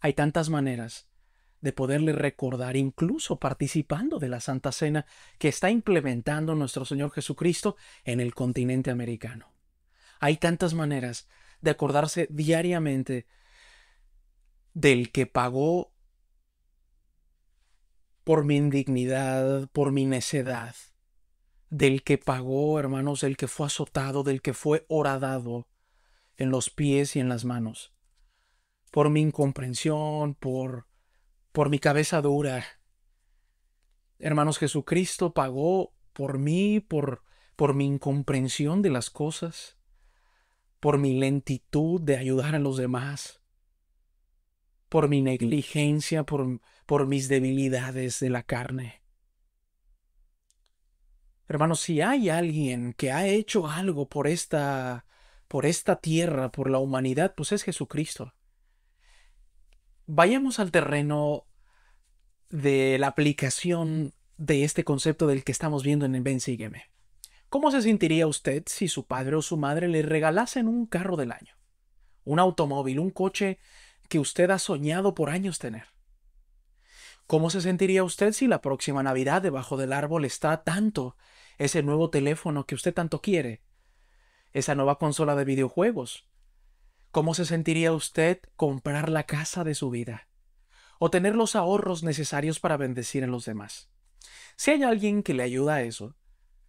Hay tantas maneras de poderle recordar, incluso participando de la Santa Cena que está implementando nuestro Señor Jesucristo en el continente americano. Hay tantas maneras de acordarse diariamente del que pagó por mi indignidad, por mi necedad, del que pagó, hermanos, del que fue azotado, del que fue horadado en los pies y en las manos, por mi incomprensión, por por mi cabeza dura. Hermanos, Jesucristo pagó por mí, por, por mi incomprensión de las cosas, por mi lentitud de ayudar a los demás, por mi negligencia, por, por mis debilidades de la carne. Hermanos, si hay alguien que ha hecho algo por esta por esta tierra, por la humanidad, pues es Jesucristo vayamos al terreno de la aplicación de este concepto del que estamos viendo en Ven Sígueme. ¿Cómo se sentiría usted si su padre o su madre le regalasen un carro del año? Un automóvil, un coche que usted ha soñado por años tener. ¿Cómo se sentiría usted si la próxima Navidad debajo del árbol está tanto ese nuevo teléfono que usted tanto quiere? Esa nueva consola de videojuegos, ¿Cómo se sentiría usted comprar la casa de su vida? O tener los ahorros necesarios para bendecir a los demás. Si hay alguien que le ayuda a eso,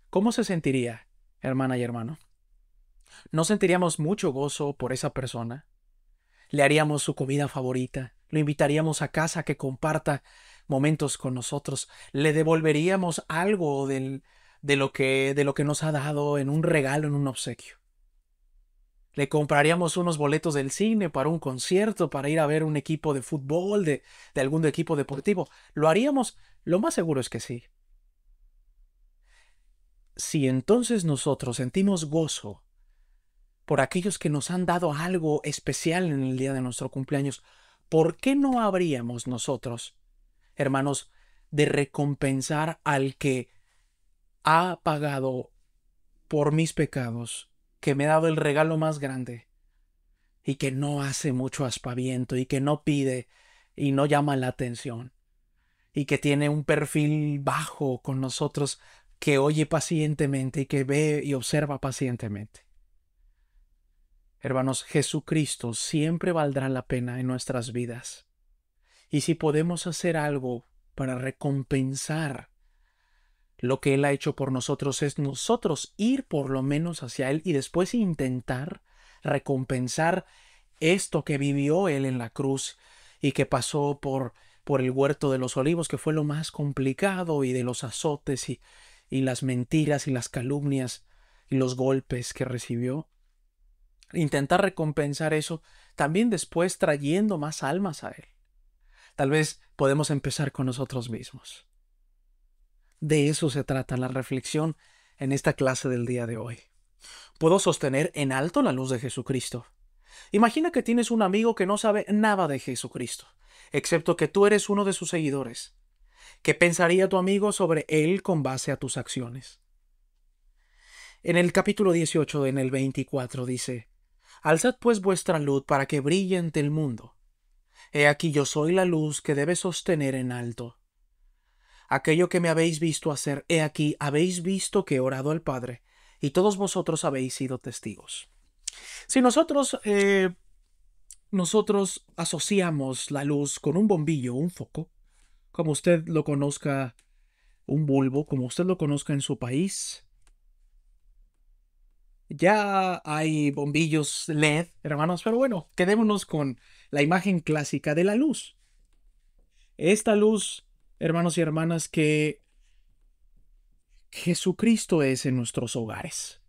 ¿cómo se sentiría, hermana y hermano? ¿No sentiríamos mucho gozo por esa persona? ¿Le haríamos su comida favorita? ¿Lo invitaríamos a casa que comparta momentos con nosotros? ¿Le devolveríamos algo de lo que nos ha dado en un regalo, en un obsequio? le compraríamos unos boletos del cine para un concierto, para ir a ver un equipo de fútbol, de, algún equipo deportivo. ¿Lo haríamos? Lo más seguro es que sí. Si entonces nosotros sentimos gozo por aquellos que nos han dado algo especial en el día de nuestro cumpleaños, ¿por qué no habríamos nosotros, hermanos, de recompensar al que ha pagado por mis pecados que me ha dado el regalo más grande y que no hace mucho aspaviento y que no pide y no llama la atención y que tiene un perfil bajo con nosotros que oye pacientemente y que ve y observa pacientemente. Hermanos, Jesucristo siempre valdrá la pena en nuestras vidas. Y si podemos hacer algo para recompensar lo que Él ha hecho por nosotros es nosotros ir por lo menos hacia Él y después intentar recompensar esto que vivió Él en la cruz y que pasó por, por el huerto de los olivos, que fue lo más complicado, y de los azotes y las mentiras y las calumnias y los golpes que recibió. Intentar recompensar eso también después trayendo más almas a Él. Tal vez podemos empezar con nosotros mismos. De eso se trata la reflexión en esta clase del día de hoy. Puedo sostener en alto la luz de Jesucristo. Imagina que tienes un amigo que no sabe nada de Jesucristo, excepto que tú eres uno de sus seguidores. ¿Qué pensaría tu amigo sobre él con base a tus acciones? En el capítulo 18, en el 24, dice, Alzad pues vuestra luz para que brille ante el mundo. He aquí yo soy la luz que debe sostener en alto aquello que me habéis visto hacer, he aquí, habéis visto que he orado al Padre, y todos vosotros habéis sido testigos. Si nosotros, eh, nosotros asociamos la luz con un bombillo, un foco, como usted lo conozca, un bulbo, como usted lo conozca en su país, ya hay bombillos LED, hermanos, pero bueno, quedémonos con la imagen clásica de la luz. Esta luz hermanos y hermanas, que Jesucristo es en nuestros hogares.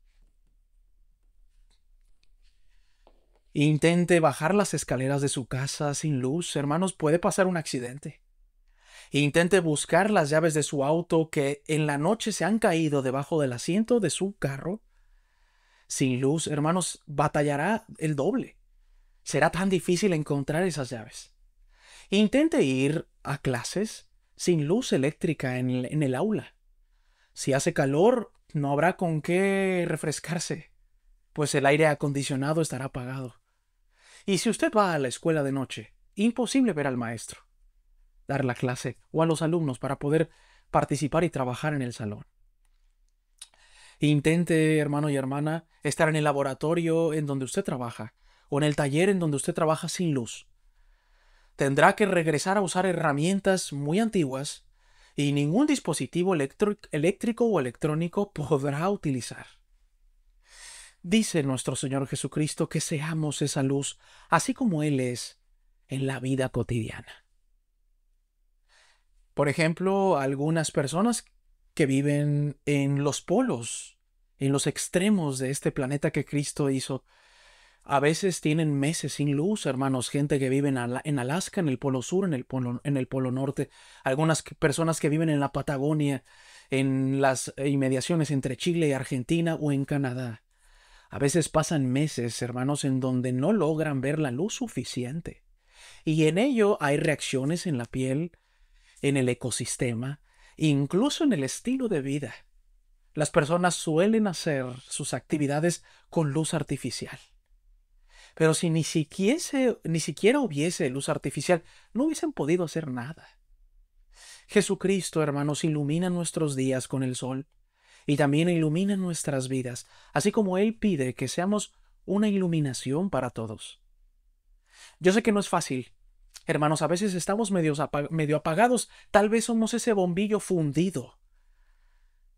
Intente bajar las escaleras de su casa sin luz, hermanos, puede pasar un accidente. Intente buscar las llaves de su auto que en la noche se han caído debajo del asiento de su carro. Sin luz, hermanos, batallará el doble. Será tan difícil encontrar esas llaves. Intente ir a clases sin luz eléctrica en el, aula. Si hace calor, no habrá con qué refrescarse, pues el aire acondicionado estará apagado. Y si usted va a la escuela de noche, imposible ver al maestro, dar la clase o a los alumnos para poder participar y trabajar en el salón. Intente, hermano y hermana, estar en el laboratorio en donde usted trabaja o en el taller en donde usted trabaja sin luz, tendrá que regresar a usar herramientas muy antiguas y ningún dispositivo eléctrico o electrónico podrá utilizar. Dice nuestro Señor Jesucristo que seamos esa luz, así como Él es en la vida cotidiana. Por ejemplo, algunas personas que viven en los polos, en los extremos de este planeta que Cristo hizo, a veces tienen meses sin luz, hermanos, gente que vive en, Alaska, en el Polo Sur, en el Polo, en el Polo Norte, algunas personas que viven en la Patagonia, en las inmediaciones entre Chile y Argentina o en Canadá. A veces pasan meses, hermanos, en donde no logran ver la luz suficiente. Y en ello hay reacciones en la piel, en el ecosistema, incluso en el estilo de vida. Las personas suelen hacer sus actividades con luz artificial. Pero si ni siquiera, ni siquiera hubiese luz artificial, no hubiesen podido hacer nada. Jesucristo, hermanos, ilumina nuestros días con el sol y también ilumina nuestras vidas, así como Él pide que seamos una iluminación para todos. Yo sé que no es fácil. Hermanos, a veces estamos medio, medio apagados, tal vez somos ese bombillo fundido,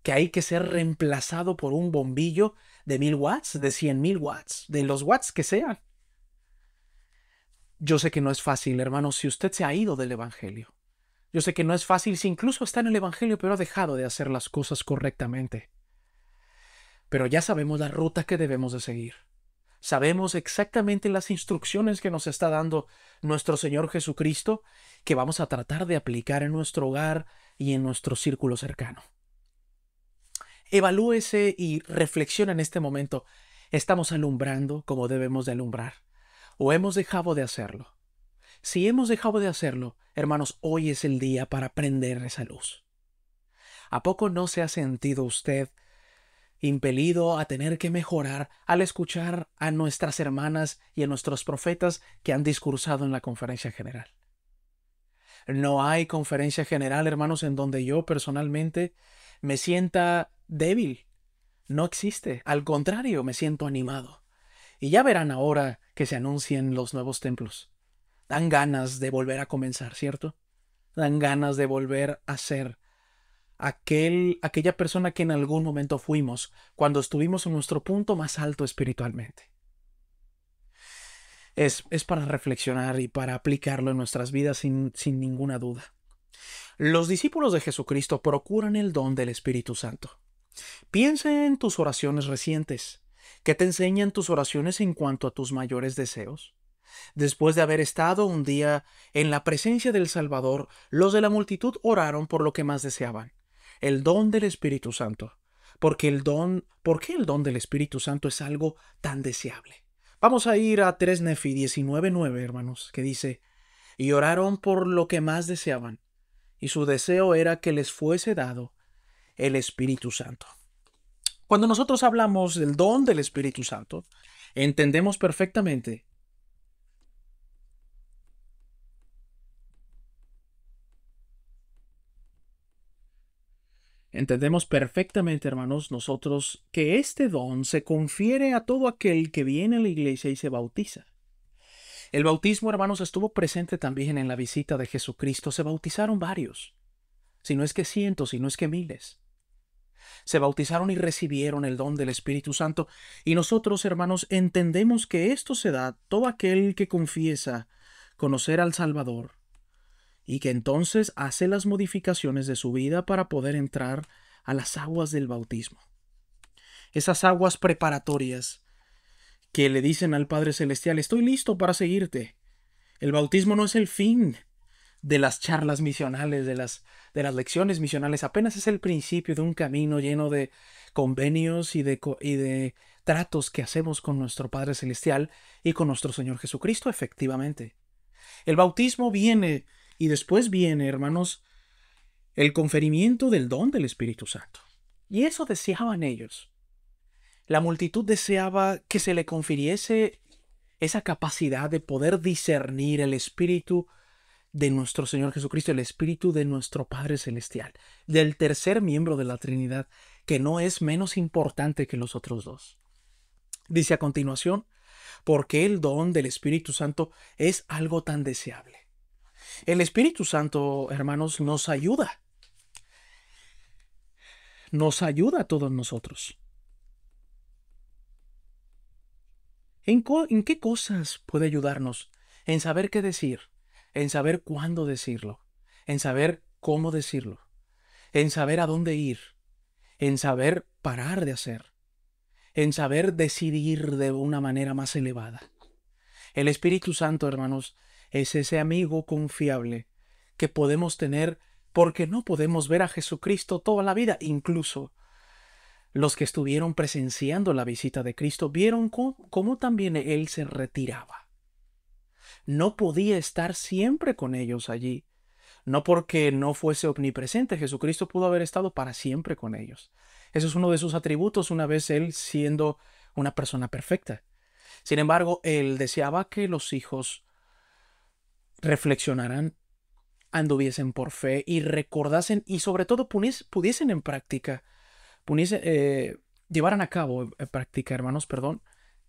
que hay que ser reemplazado por un bombillo de mil watts, de cien mil watts, de los watts que sea. Yo sé que no es fácil, hermano, si usted se ha ido del Evangelio. Yo sé que no es fácil si incluso está en el Evangelio, pero ha dejado de hacer las cosas correctamente. Pero ya sabemos la ruta que debemos de seguir. Sabemos exactamente las instrucciones que nos está dando nuestro Señor Jesucristo que vamos a tratar de aplicar en nuestro hogar y en nuestro círculo cercano. Evalúese y reflexiona en este momento. ¿Estamos alumbrando como debemos de alumbrar? o hemos dejado de hacerlo. Si hemos dejado de hacerlo, hermanos, hoy es el día para prender esa luz. ¿A poco no se ha sentido usted impelido a tener que mejorar al escuchar a nuestras hermanas y a nuestros profetas que han discursado en la conferencia general? No hay conferencia general, hermanos, en donde yo personalmente me sienta débil. No existe. Al contrario, me siento animado. Y ya verán ahora que se anuncien los nuevos templos. Dan ganas de volver a comenzar, ¿cierto? Dan ganas de volver a ser aquel, aquella persona que en algún momento fuimos cuando estuvimos en nuestro punto más alto espiritualmente. Es, es para reflexionar y para aplicarlo en nuestras vidas sin, sin ninguna duda. Los discípulos de Jesucristo procuran el don del Espíritu Santo. Piensa en tus oraciones recientes. ¿Qué te enseñan tus oraciones en cuanto a tus mayores deseos? Después de haber estado un día en la presencia del Salvador, los de la multitud oraron por lo que más deseaban, el don del Espíritu Santo. Porque el don, ¿por qué el don del Espíritu Santo es algo tan deseable? Vamos a ir a 3 Nefi 19:9, hermanos, que dice, "Y oraron por lo que más deseaban, y su deseo era que les fuese dado el Espíritu Santo." Cuando nosotros hablamos del don del Espíritu Santo, entendemos perfectamente Entendemos perfectamente, hermanos, nosotros que este don se confiere a todo aquel que viene a la iglesia y se bautiza. El bautismo, hermanos, estuvo presente también en la visita de Jesucristo. Se bautizaron varios, si no es que cientos, si no es que miles se bautizaron y recibieron el don del Espíritu Santo. Y nosotros, hermanos, entendemos que esto se da todo aquel que confiesa conocer al Salvador y que entonces hace las modificaciones de su vida para poder entrar a las aguas del bautismo. Esas aguas preparatorias que le dicen al Padre Celestial, estoy listo para seguirte. El bautismo no es el fin de las charlas misionales, de las, de las lecciones misionales. Apenas es el principio de un camino lleno de convenios y de, y de tratos que hacemos con nuestro Padre Celestial y con nuestro Señor Jesucristo, efectivamente. El bautismo viene y después viene, hermanos, el conferimiento del don del Espíritu Santo. Y eso deseaban ellos. La multitud deseaba que se le confiriese esa capacidad de poder discernir el Espíritu de nuestro Señor Jesucristo, el Espíritu de nuestro Padre Celestial, del tercer miembro de la Trinidad, que no es menos importante que los otros dos. Dice a continuación, porque el don del Espíritu Santo es algo tan deseable. El Espíritu Santo, hermanos, nos ayuda. Nos ayuda a todos nosotros. ¿En, ¿En, qué cosas puede ayudarnos? En saber qué decir, en saber cuándo decirlo, en saber cómo decirlo, en saber a dónde ir, en saber parar de hacer, en saber decidir de una manera más elevada. El Espíritu Santo, hermanos, es ese amigo confiable que podemos tener porque no podemos ver a Jesucristo toda la vida. Incluso los que estuvieron presenciando la visita de Cristo vieron cómo, también Él se retiraba no podía estar siempre con ellos allí. No porque no fuese omnipresente, Jesucristo pudo haber estado para siempre con ellos. Eso es uno de sus atributos una vez él siendo una persona perfecta. Sin embargo, él deseaba que los hijos reflexionaran, anduviesen por fe y recordasen y sobre todo pudiesen en práctica, eh, llevaran a cabo eh, práctica, hermanos, perdón,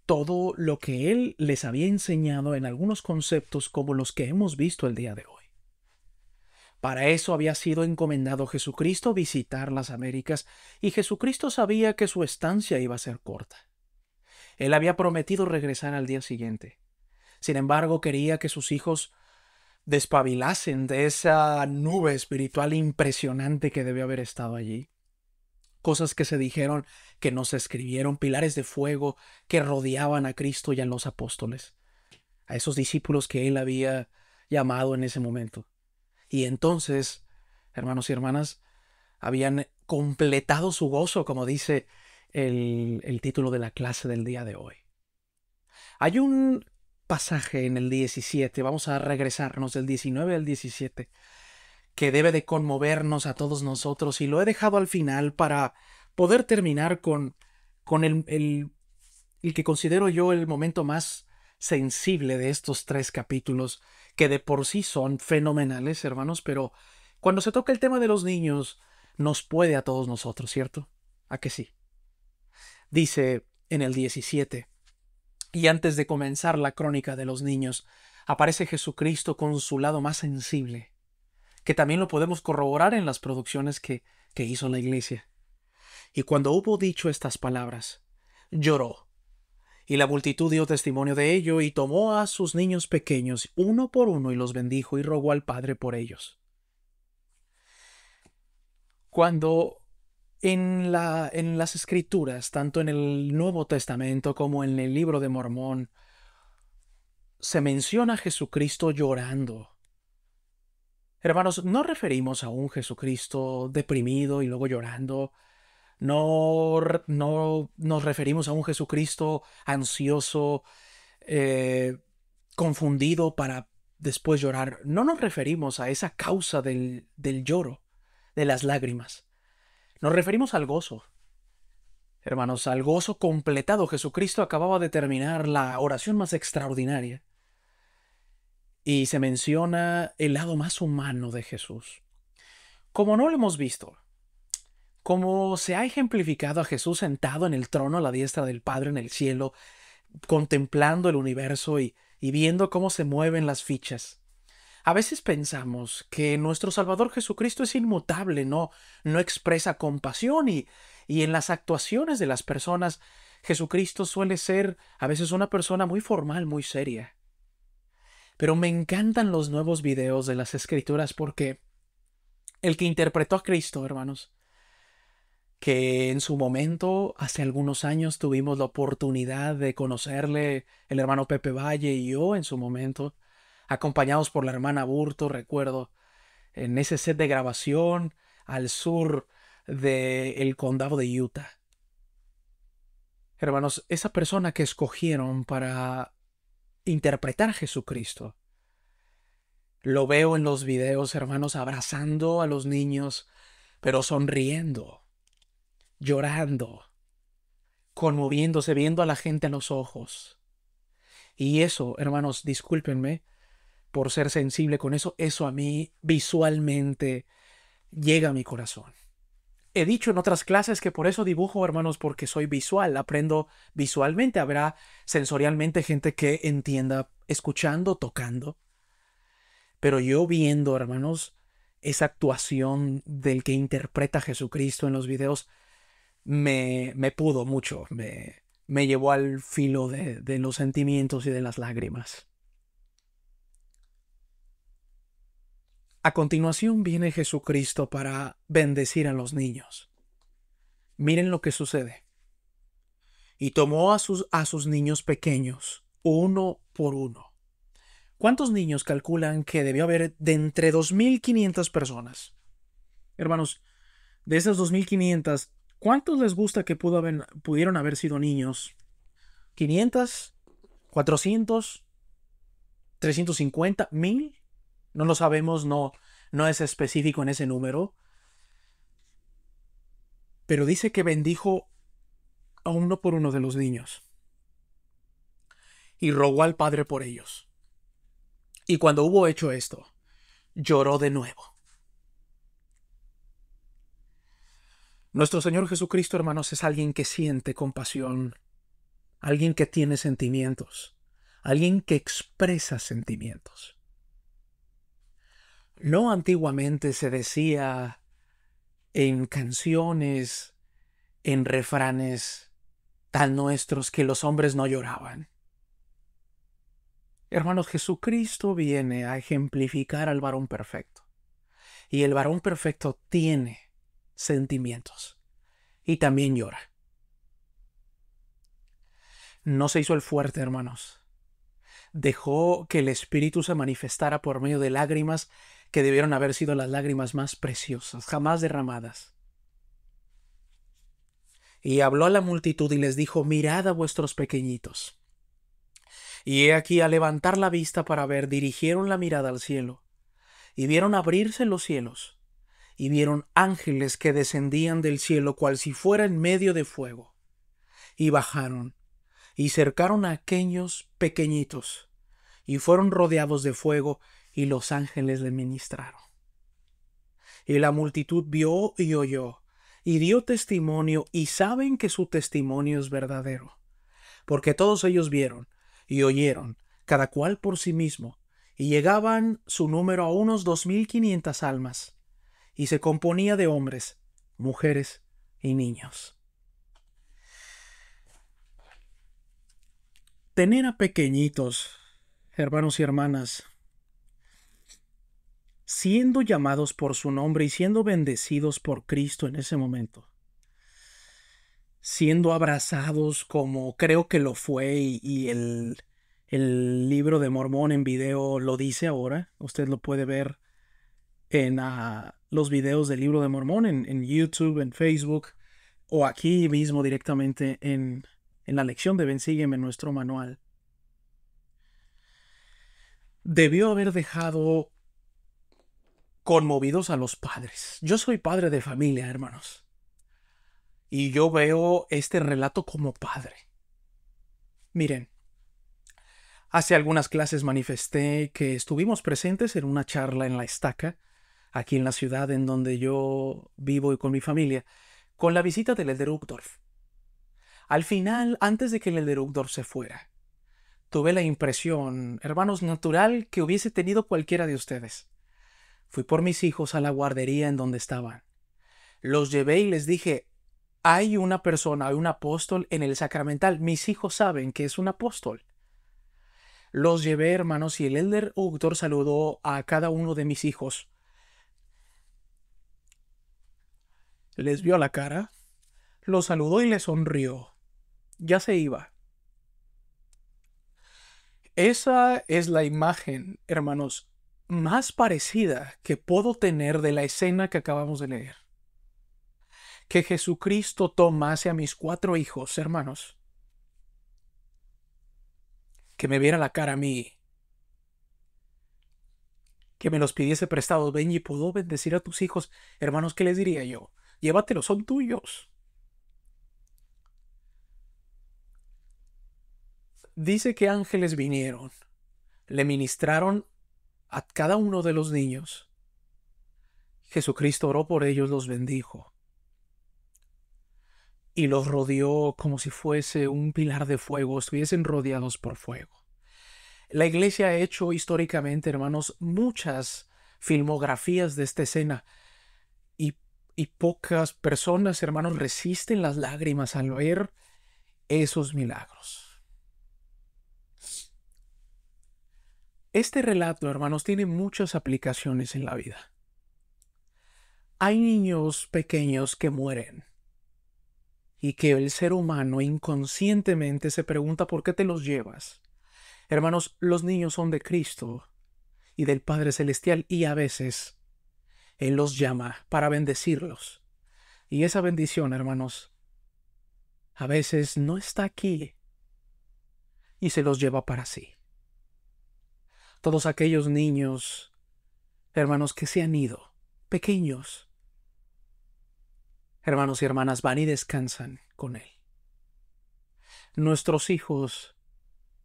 todo lo que él les había enseñado en algunos conceptos como los que hemos visto el día de hoy. Para eso había sido encomendado Jesucristo visitar las Américas y Jesucristo sabía que su estancia iba a ser corta. Él había prometido regresar al día siguiente. Sin embargo, quería que sus hijos despabilasen de esa nube espiritual impresionante que debe haber estado allí cosas que se dijeron, que no se escribieron, pilares de fuego que rodeaban a Cristo y a los apóstoles, a esos discípulos que él había llamado en ese momento. Y entonces, hermanos y hermanas, habían completado su gozo, como dice el, el título de la clase del día de hoy. Hay un pasaje en el 17, vamos a regresarnos del 19 al 17, que debe de conmovernos a todos nosotros y lo he dejado al final para poder terminar con, con el, el, el que considero yo el momento más sensible de estos tres capítulos, que de por sí son fenomenales, hermanos, pero cuando se toca el tema de los niños, nos puede a todos nosotros, ¿cierto? ¿A que sí? Dice en el 17, y antes de comenzar la crónica de los niños, aparece Jesucristo con su lado más sensible, que también lo podemos corroborar en las producciones que, que hizo la iglesia. Y cuando hubo dicho estas palabras, lloró. Y la multitud dio testimonio de ello y tomó a sus niños pequeños uno por uno y los bendijo y rogó al Padre por ellos. Cuando en, la, en las escrituras, tanto en el Nuevo Testamento como en el libro de Mormón, se menciona a Jesucristo llorando Hermanos, no referimos a un Jesucristo deprimido y luego llorando. No, nos referimos a un Jesucristo ansioso, eh, confundido para después llorar. No nos referimos a esa causa del, del lloro, de las lágrimas. Nos referimos al gozo. Hermanos, al gozo completado. Jesucristo acababa de terminar la oración más extraordinaria y se menciona el lado más humano de Jesús. Como no lo hemos visto, como se ha ejemplificado a Jesús sentado en el trono a la diestra del Padre en el cielo, contemplando el universo y, viendo cómo se mueven las fichas. A veces pensamos que nuestro Salvador Jesucristo es inmutable, no, no expresa compasión y, y en las actuaciones de las personas Jesucristo suele ser a veces una persona muy formal, muy seria. Pero me encantan los nuevos videos de las escrituras porque el que interpretó a Cristo, hermanos, que en su momento, hace algunos años, tuvimos la oportunidad de conocerle, el hermano Pepe Valle y yo en su momento, acompañados por la hermana Burto, recuerdo, en ese set de grabación al sur del condado de Utah. Hermanos, esa persona que escogieron para interpretar a Jesucristo. Lo veo en los videos, hermanos, abrazando a los niños, pero sonriendo, llorando, conmoviéndose, viendo a la gente a los ojos. Y eso, hermanos, discúlpenme por ser sensible con eso, eso a mí visualmente llega a mi corazón. He dicho en otras clases que por eso dibujo, hermanos, porque soy visual, aprendo visualmente, habrá sensorialmente gente que entienda escuchando, tocando. Pero yo viendo, hermanos, esa actuación del que interpreta Jesucristo en los videos, me, pudo mucho, me, me llevó al filo de los sentimientos y de las lágrimas. A continuación viene Jesucristo para bendecir a los niños. Miren lo que sucede. Y tomó a sus, a sus niños pequeños, uno por uno. ¿Cuántos niños calculan que debió haber de entre 2.500 personas? Hermanos, de esas 2.500, ¿cuántos les gusta que pudieron haber sido niños? ¿500? ¿400? ¿350? ¿Mil? No lo sabemos, no, no es específico en ese número. Pero dice que bendijo a uno por uno de los niños. Y rogó al Padre por ellos. Y cuando hubo hecho esto, lloró de nuevo. Nuestro Señor Jesucristo, hermanos, es alguien que siente compasión, alguien que tiene sentimientos, alguien que expresa sentimientos. No antiguamente se decía en canciones, en refranes tan nuestros que los hombres no lloraban. Hermanos, Jesucristo viene a ejemplificar al varón perfecto. Y el varón perfecto tiene sentimientos y también llora. No se hizo el fuerte, hermanos. Dejó que el Espíritu se manifestara por medio de lágrimas que debieron haber sido las lágrimas más preciosas, jamás derramadas. Y habló a la multitud y les dijo, mirad a vuestros pequeñitos. Y he aquí, al levantar la vista para ver, dirigieron la mirada al cielo, y vieron abrirse los cielos, y vieron ángeles que descendían del cielo cual si fuera en medio de fuego, y bajaron, y cercaron a aquellos pequeñitos, y fueron rodeados de fuego, y los ángeles le ministraron. Y la multitud vio y oyó, y dio testimonio, y saben que su testimonio es verdadero, porque todos ellos vieron y oyeron, cada cual por sí mismo, y llegaban su número a unos dos mil quinientas almas, y se componía de hombres, mujeres y niños. Tener a pequeñitos, hermanos y hermanas, siendo llamados por su nombre y siendo bendecidos por Cristo en ese momento, siendo abrazados como creo que lo fue y, el, el, libro de Mormón en video lo dice ahora, usted lo puede ver en ah, los videos del libro de Mormón, en, YouTube, en Facebook o aquí mismo directamente en, en la lección de Ven en nuestro manual. Debió haber dejado conmovidos a los padres. Yo soy padre de familia, hermanos. Y yo veo este relato como padre. Miren, hace algunas clases manifesté que estuvimos presentes en una charla en la estaca, aquí en la ciudad en donde yo vivo y con mi familia, con la visita del Elder Al final, antes de que el Elder se fuera, tuve la impresión, hermanos, natural que hubiese tenido cualquiera de ustedes Fui por mis hijos a la guardería en donde estaban. Los llevé y les dije, hay una persona, hay un apóstol en el sacramental. Mis hijos saben que es un apóstol. Los llevé, hermanos, y el elder Uctor saludó a cada uno de mis hijos. Les vio la cara, los saludó y les sonrió. Ya se iba. Esa es la imagen, hermanos, más parecida que puedo tener de la escena que acabamos de leer. Que Jesucristo tomase a mis cuatro hijos, hermanos, que me viera la cara a mí, que me los pidiese prestados, ven y puedo bendecir a tus hijos, hermanos, ¿qué les diría yo? Llévatelos, son tuyos. Dice que ángeles vinieron, le ministraron a cada uno de los niños. Jesucristo oró por ellos, los bendijo y los rodeó como si fuese un pilar de fuego, estuviesen rodeados por fuego. La iglesia ha hecho históricamente, hermanos, muchas filmografías de esta escena y, pocas personas, hermanos, resisten las lágrimas al ver esos milagros. Este relato, hermanos, tiene muchas aplicaciones en la vida. Hay niños pequeños que mueren y que el ser humano inconscientemente se pregunta por qué te los llevas. Hermanos, los niños son de Cristo y del Padre Celestial y a veces Él los llama para bendecirlos. Y esa bendición, hermanos, a veces no está aquí y se los lleva para sí todos aquellos niños, hermanos que se han ido, pequeños. Hermanos y hermanas van y descansan con Él. Nuestros hijos,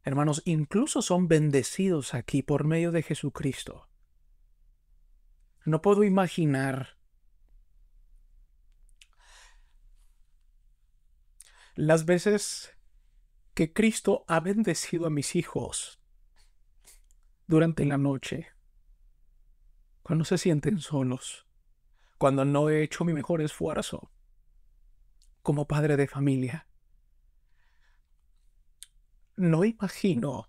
hermanos, incluso son bendecidos aquí por medio de Jesucristo. No puedo imaginar las veces que Cristo ha bendecido a mis hijos durante la noche, cuando se sienten solos, cuando no he hecho mi mejor esfuerzo como padre de familia. No imagino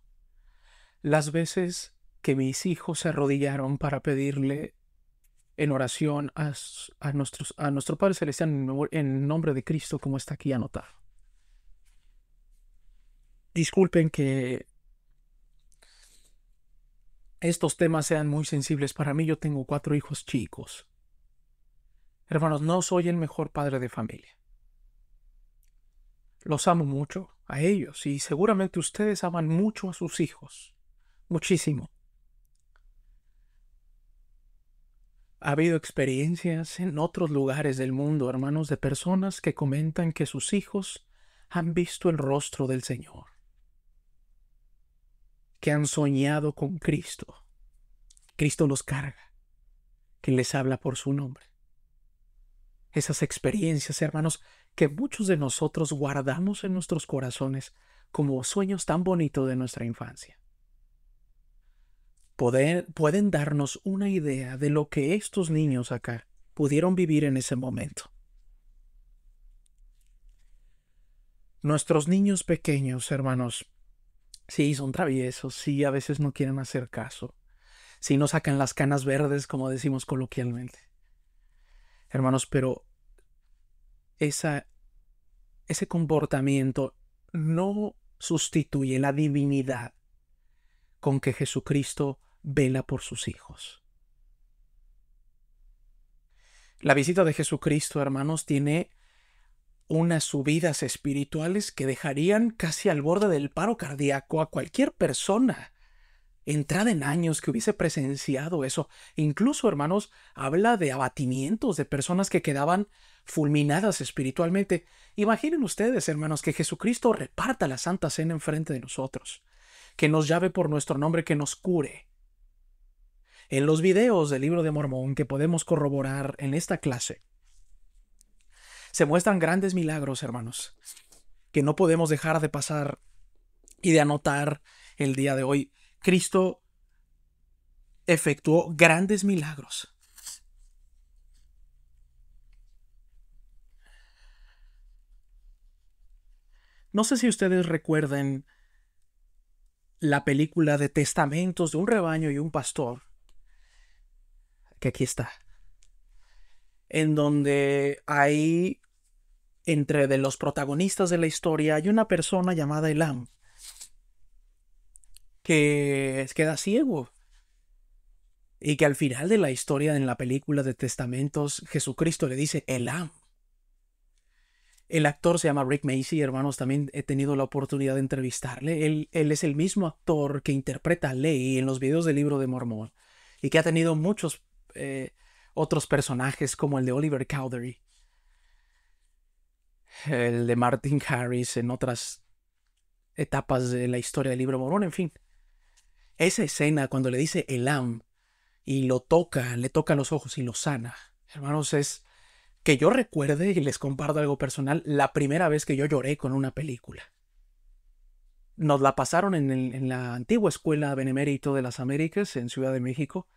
las veces que mis hijos se arrodillaron para pedirle en oración a, a, nuestros, a nuestro Padre Celestial en nombre de Cristo como está aquí anotado. Disculpen que estos temas sean muy sensibles para mí. Yo tengo cuatro hijos chicos. Hermanos, no soy el mejor padre de familia. Los amo mucho a ellos y seguramente ustedes aman mucho a sus hijos. Muchísimo. Ha habido experiencias en otros lugares del mundo, hermanos, de personas que comentan que sus hijos han visto el rostro del Señor que han soñado con Cristo. Cristo los carga, Que les habla por su nombre. Esas experiencias, hermanos, que muchos de nosotros guardamos en nuestros corazones como sueños tan bonitos de nuestra infancia. pueden darnos una idea de lo que estos niños acá pudieron vivir en ese momento. Nuestros niños pequeños, hermanos, Sí, son traviesos, sí, a veces no quieren hacer caso. Sí, no sacan las canas verdes, como decimos coloquialmente. Hermanos, pero esa, ese comportamiento no sustituye la divinidad con que Jesucristo vela por sus hijos. La visita de Jesucristo, hermanos, tiene unas subidas espirituales que dejarían casi al borde del paro cardíaco a cualquier persona entrada en años que hubiese presenciado eso. Incluso, hermanos, habla de abatimientos de personas que quedaban fulminadas espiritualmente. Imaginen ustedes, hermanos, que Jesucristo reparta la Santa Cena enfrente de nosotros, que nos llave por nuestro nombre, que nos cure. En los videos del libro de Mormón que podemos corroborar en esta clase, se muestran grandes milagros, hermanos, que no podemos dejar de pasar y de anotar el día de hoy. Cristo efectuó grandes milagros. No sé si ustedes recuerden la película de Testamentos de un rebaño y un pastor, que aquí está en donde hay, entre los protagonistas de la historia, hay una persona llamada Elam, que queda ciego. Y que al final de la historia, en la película de Testamentos, Jesucristo le dice Elam. El actor se llama Rick Macy, hermanos, también he tenido la oportunidad de entrevistarle. Él, es el mismo actor que interpreta a Ley en los videos del libro de Mormón y que ha tenido muchos eh, otros personajes como el de Oliver Cowdery, el de Martin Harris en otras etapas de la historia del libro Morón, en fin. Esa escena cuando le dice el AM y lo toca, le toca los ojos y lo sana, hermanos, es que yo recuerde y les comparto algo personal, la primera vez que yo lloré con una película. Nos la pasaron en, en la antigua escuela Benemérito de las Américas en Ciudad de México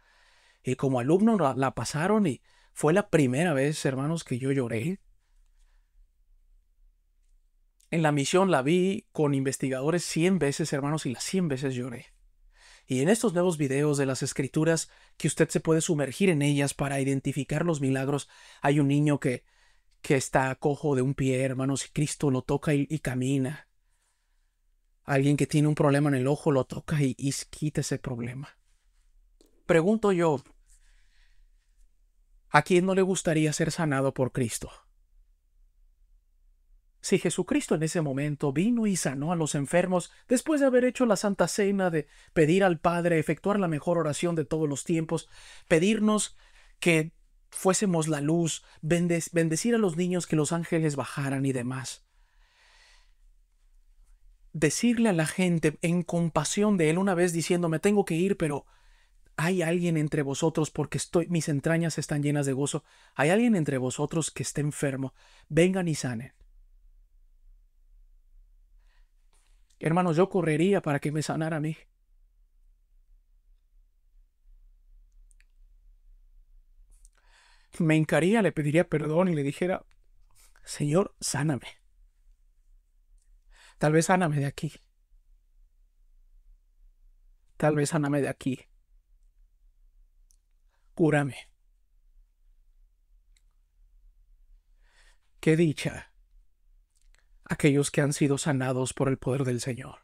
y como alumno la, pasaron y fue la primera vez, hermanos, que yo lloré. En la misión la vi con investigadores 100 veces, hermanos, y las 100 veces lloré. Y en estos nuevos videos de las escrituras, que usted se puede sumergir en ellas para identificar los milagros, hay un niño que, que está cojo de un pie, hermanos, y Cristo lo toca y, camina. Alguien que tiene un problema en el ojo lo toca y quita ese problema. Pregunto yo, ¿A quién no le gustaría ser sanado por Cristo? Si Jesucristo en ese momento vino y sanó a los enfermos, después de haber hecho la Santa Cena, de pedir al Padre, efectuar la mejor oración de todos los tiempos, pedirnos que fuésemos la luz, bendecir a los niños que los ángeles bajaran y demás. Decirle a la gente en compasión de él una vez diciendo, me tengo que ir, pero hay alguien entre vosotros porque estoy mis entrañas están llenas de gozo. Hay alguien entre vosotros que esté enfermo. Vengan y sanen. Hermanos, yo correría para que me sanara a mí. Me encaría, le pediría perdón y le dijera, Señor, sáname. Tal vez sáname de aquí. Tal vez sáname de aquí cúrame. Qué dicha aquellos que han sido sanados por el poder del Señor.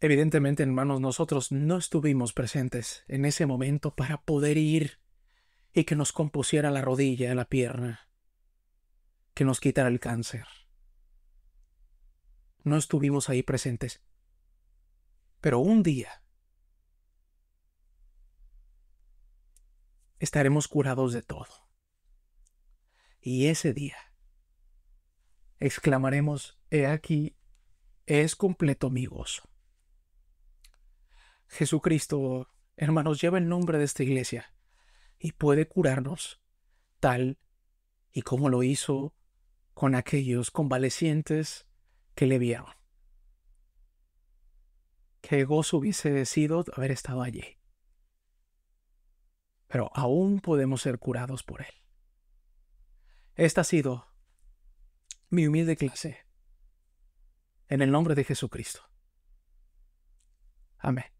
Evidentemente, hermanos, nosotros no estuvimos presentes en ese momento para poder ir y que nos compusiera la rodilla, la pierna, que nos quitara el cáncer. No estuvimos ahí presentes, pero un día estaremos curados de todo. Y ese día exclamaremos, he aquí, es completo mi gozo. Jesucristo, hermanos, lleva el nombre de esta iglesia y puede curarnos tal y como lo hizo con aquellos convalecientes que le vieron. Qué gozo hubiese sido haber estado allí. Pero aún podemos ser curados por Él. Esta ha sido mi humilde clase. En el nombre de Jesucristo. Amén.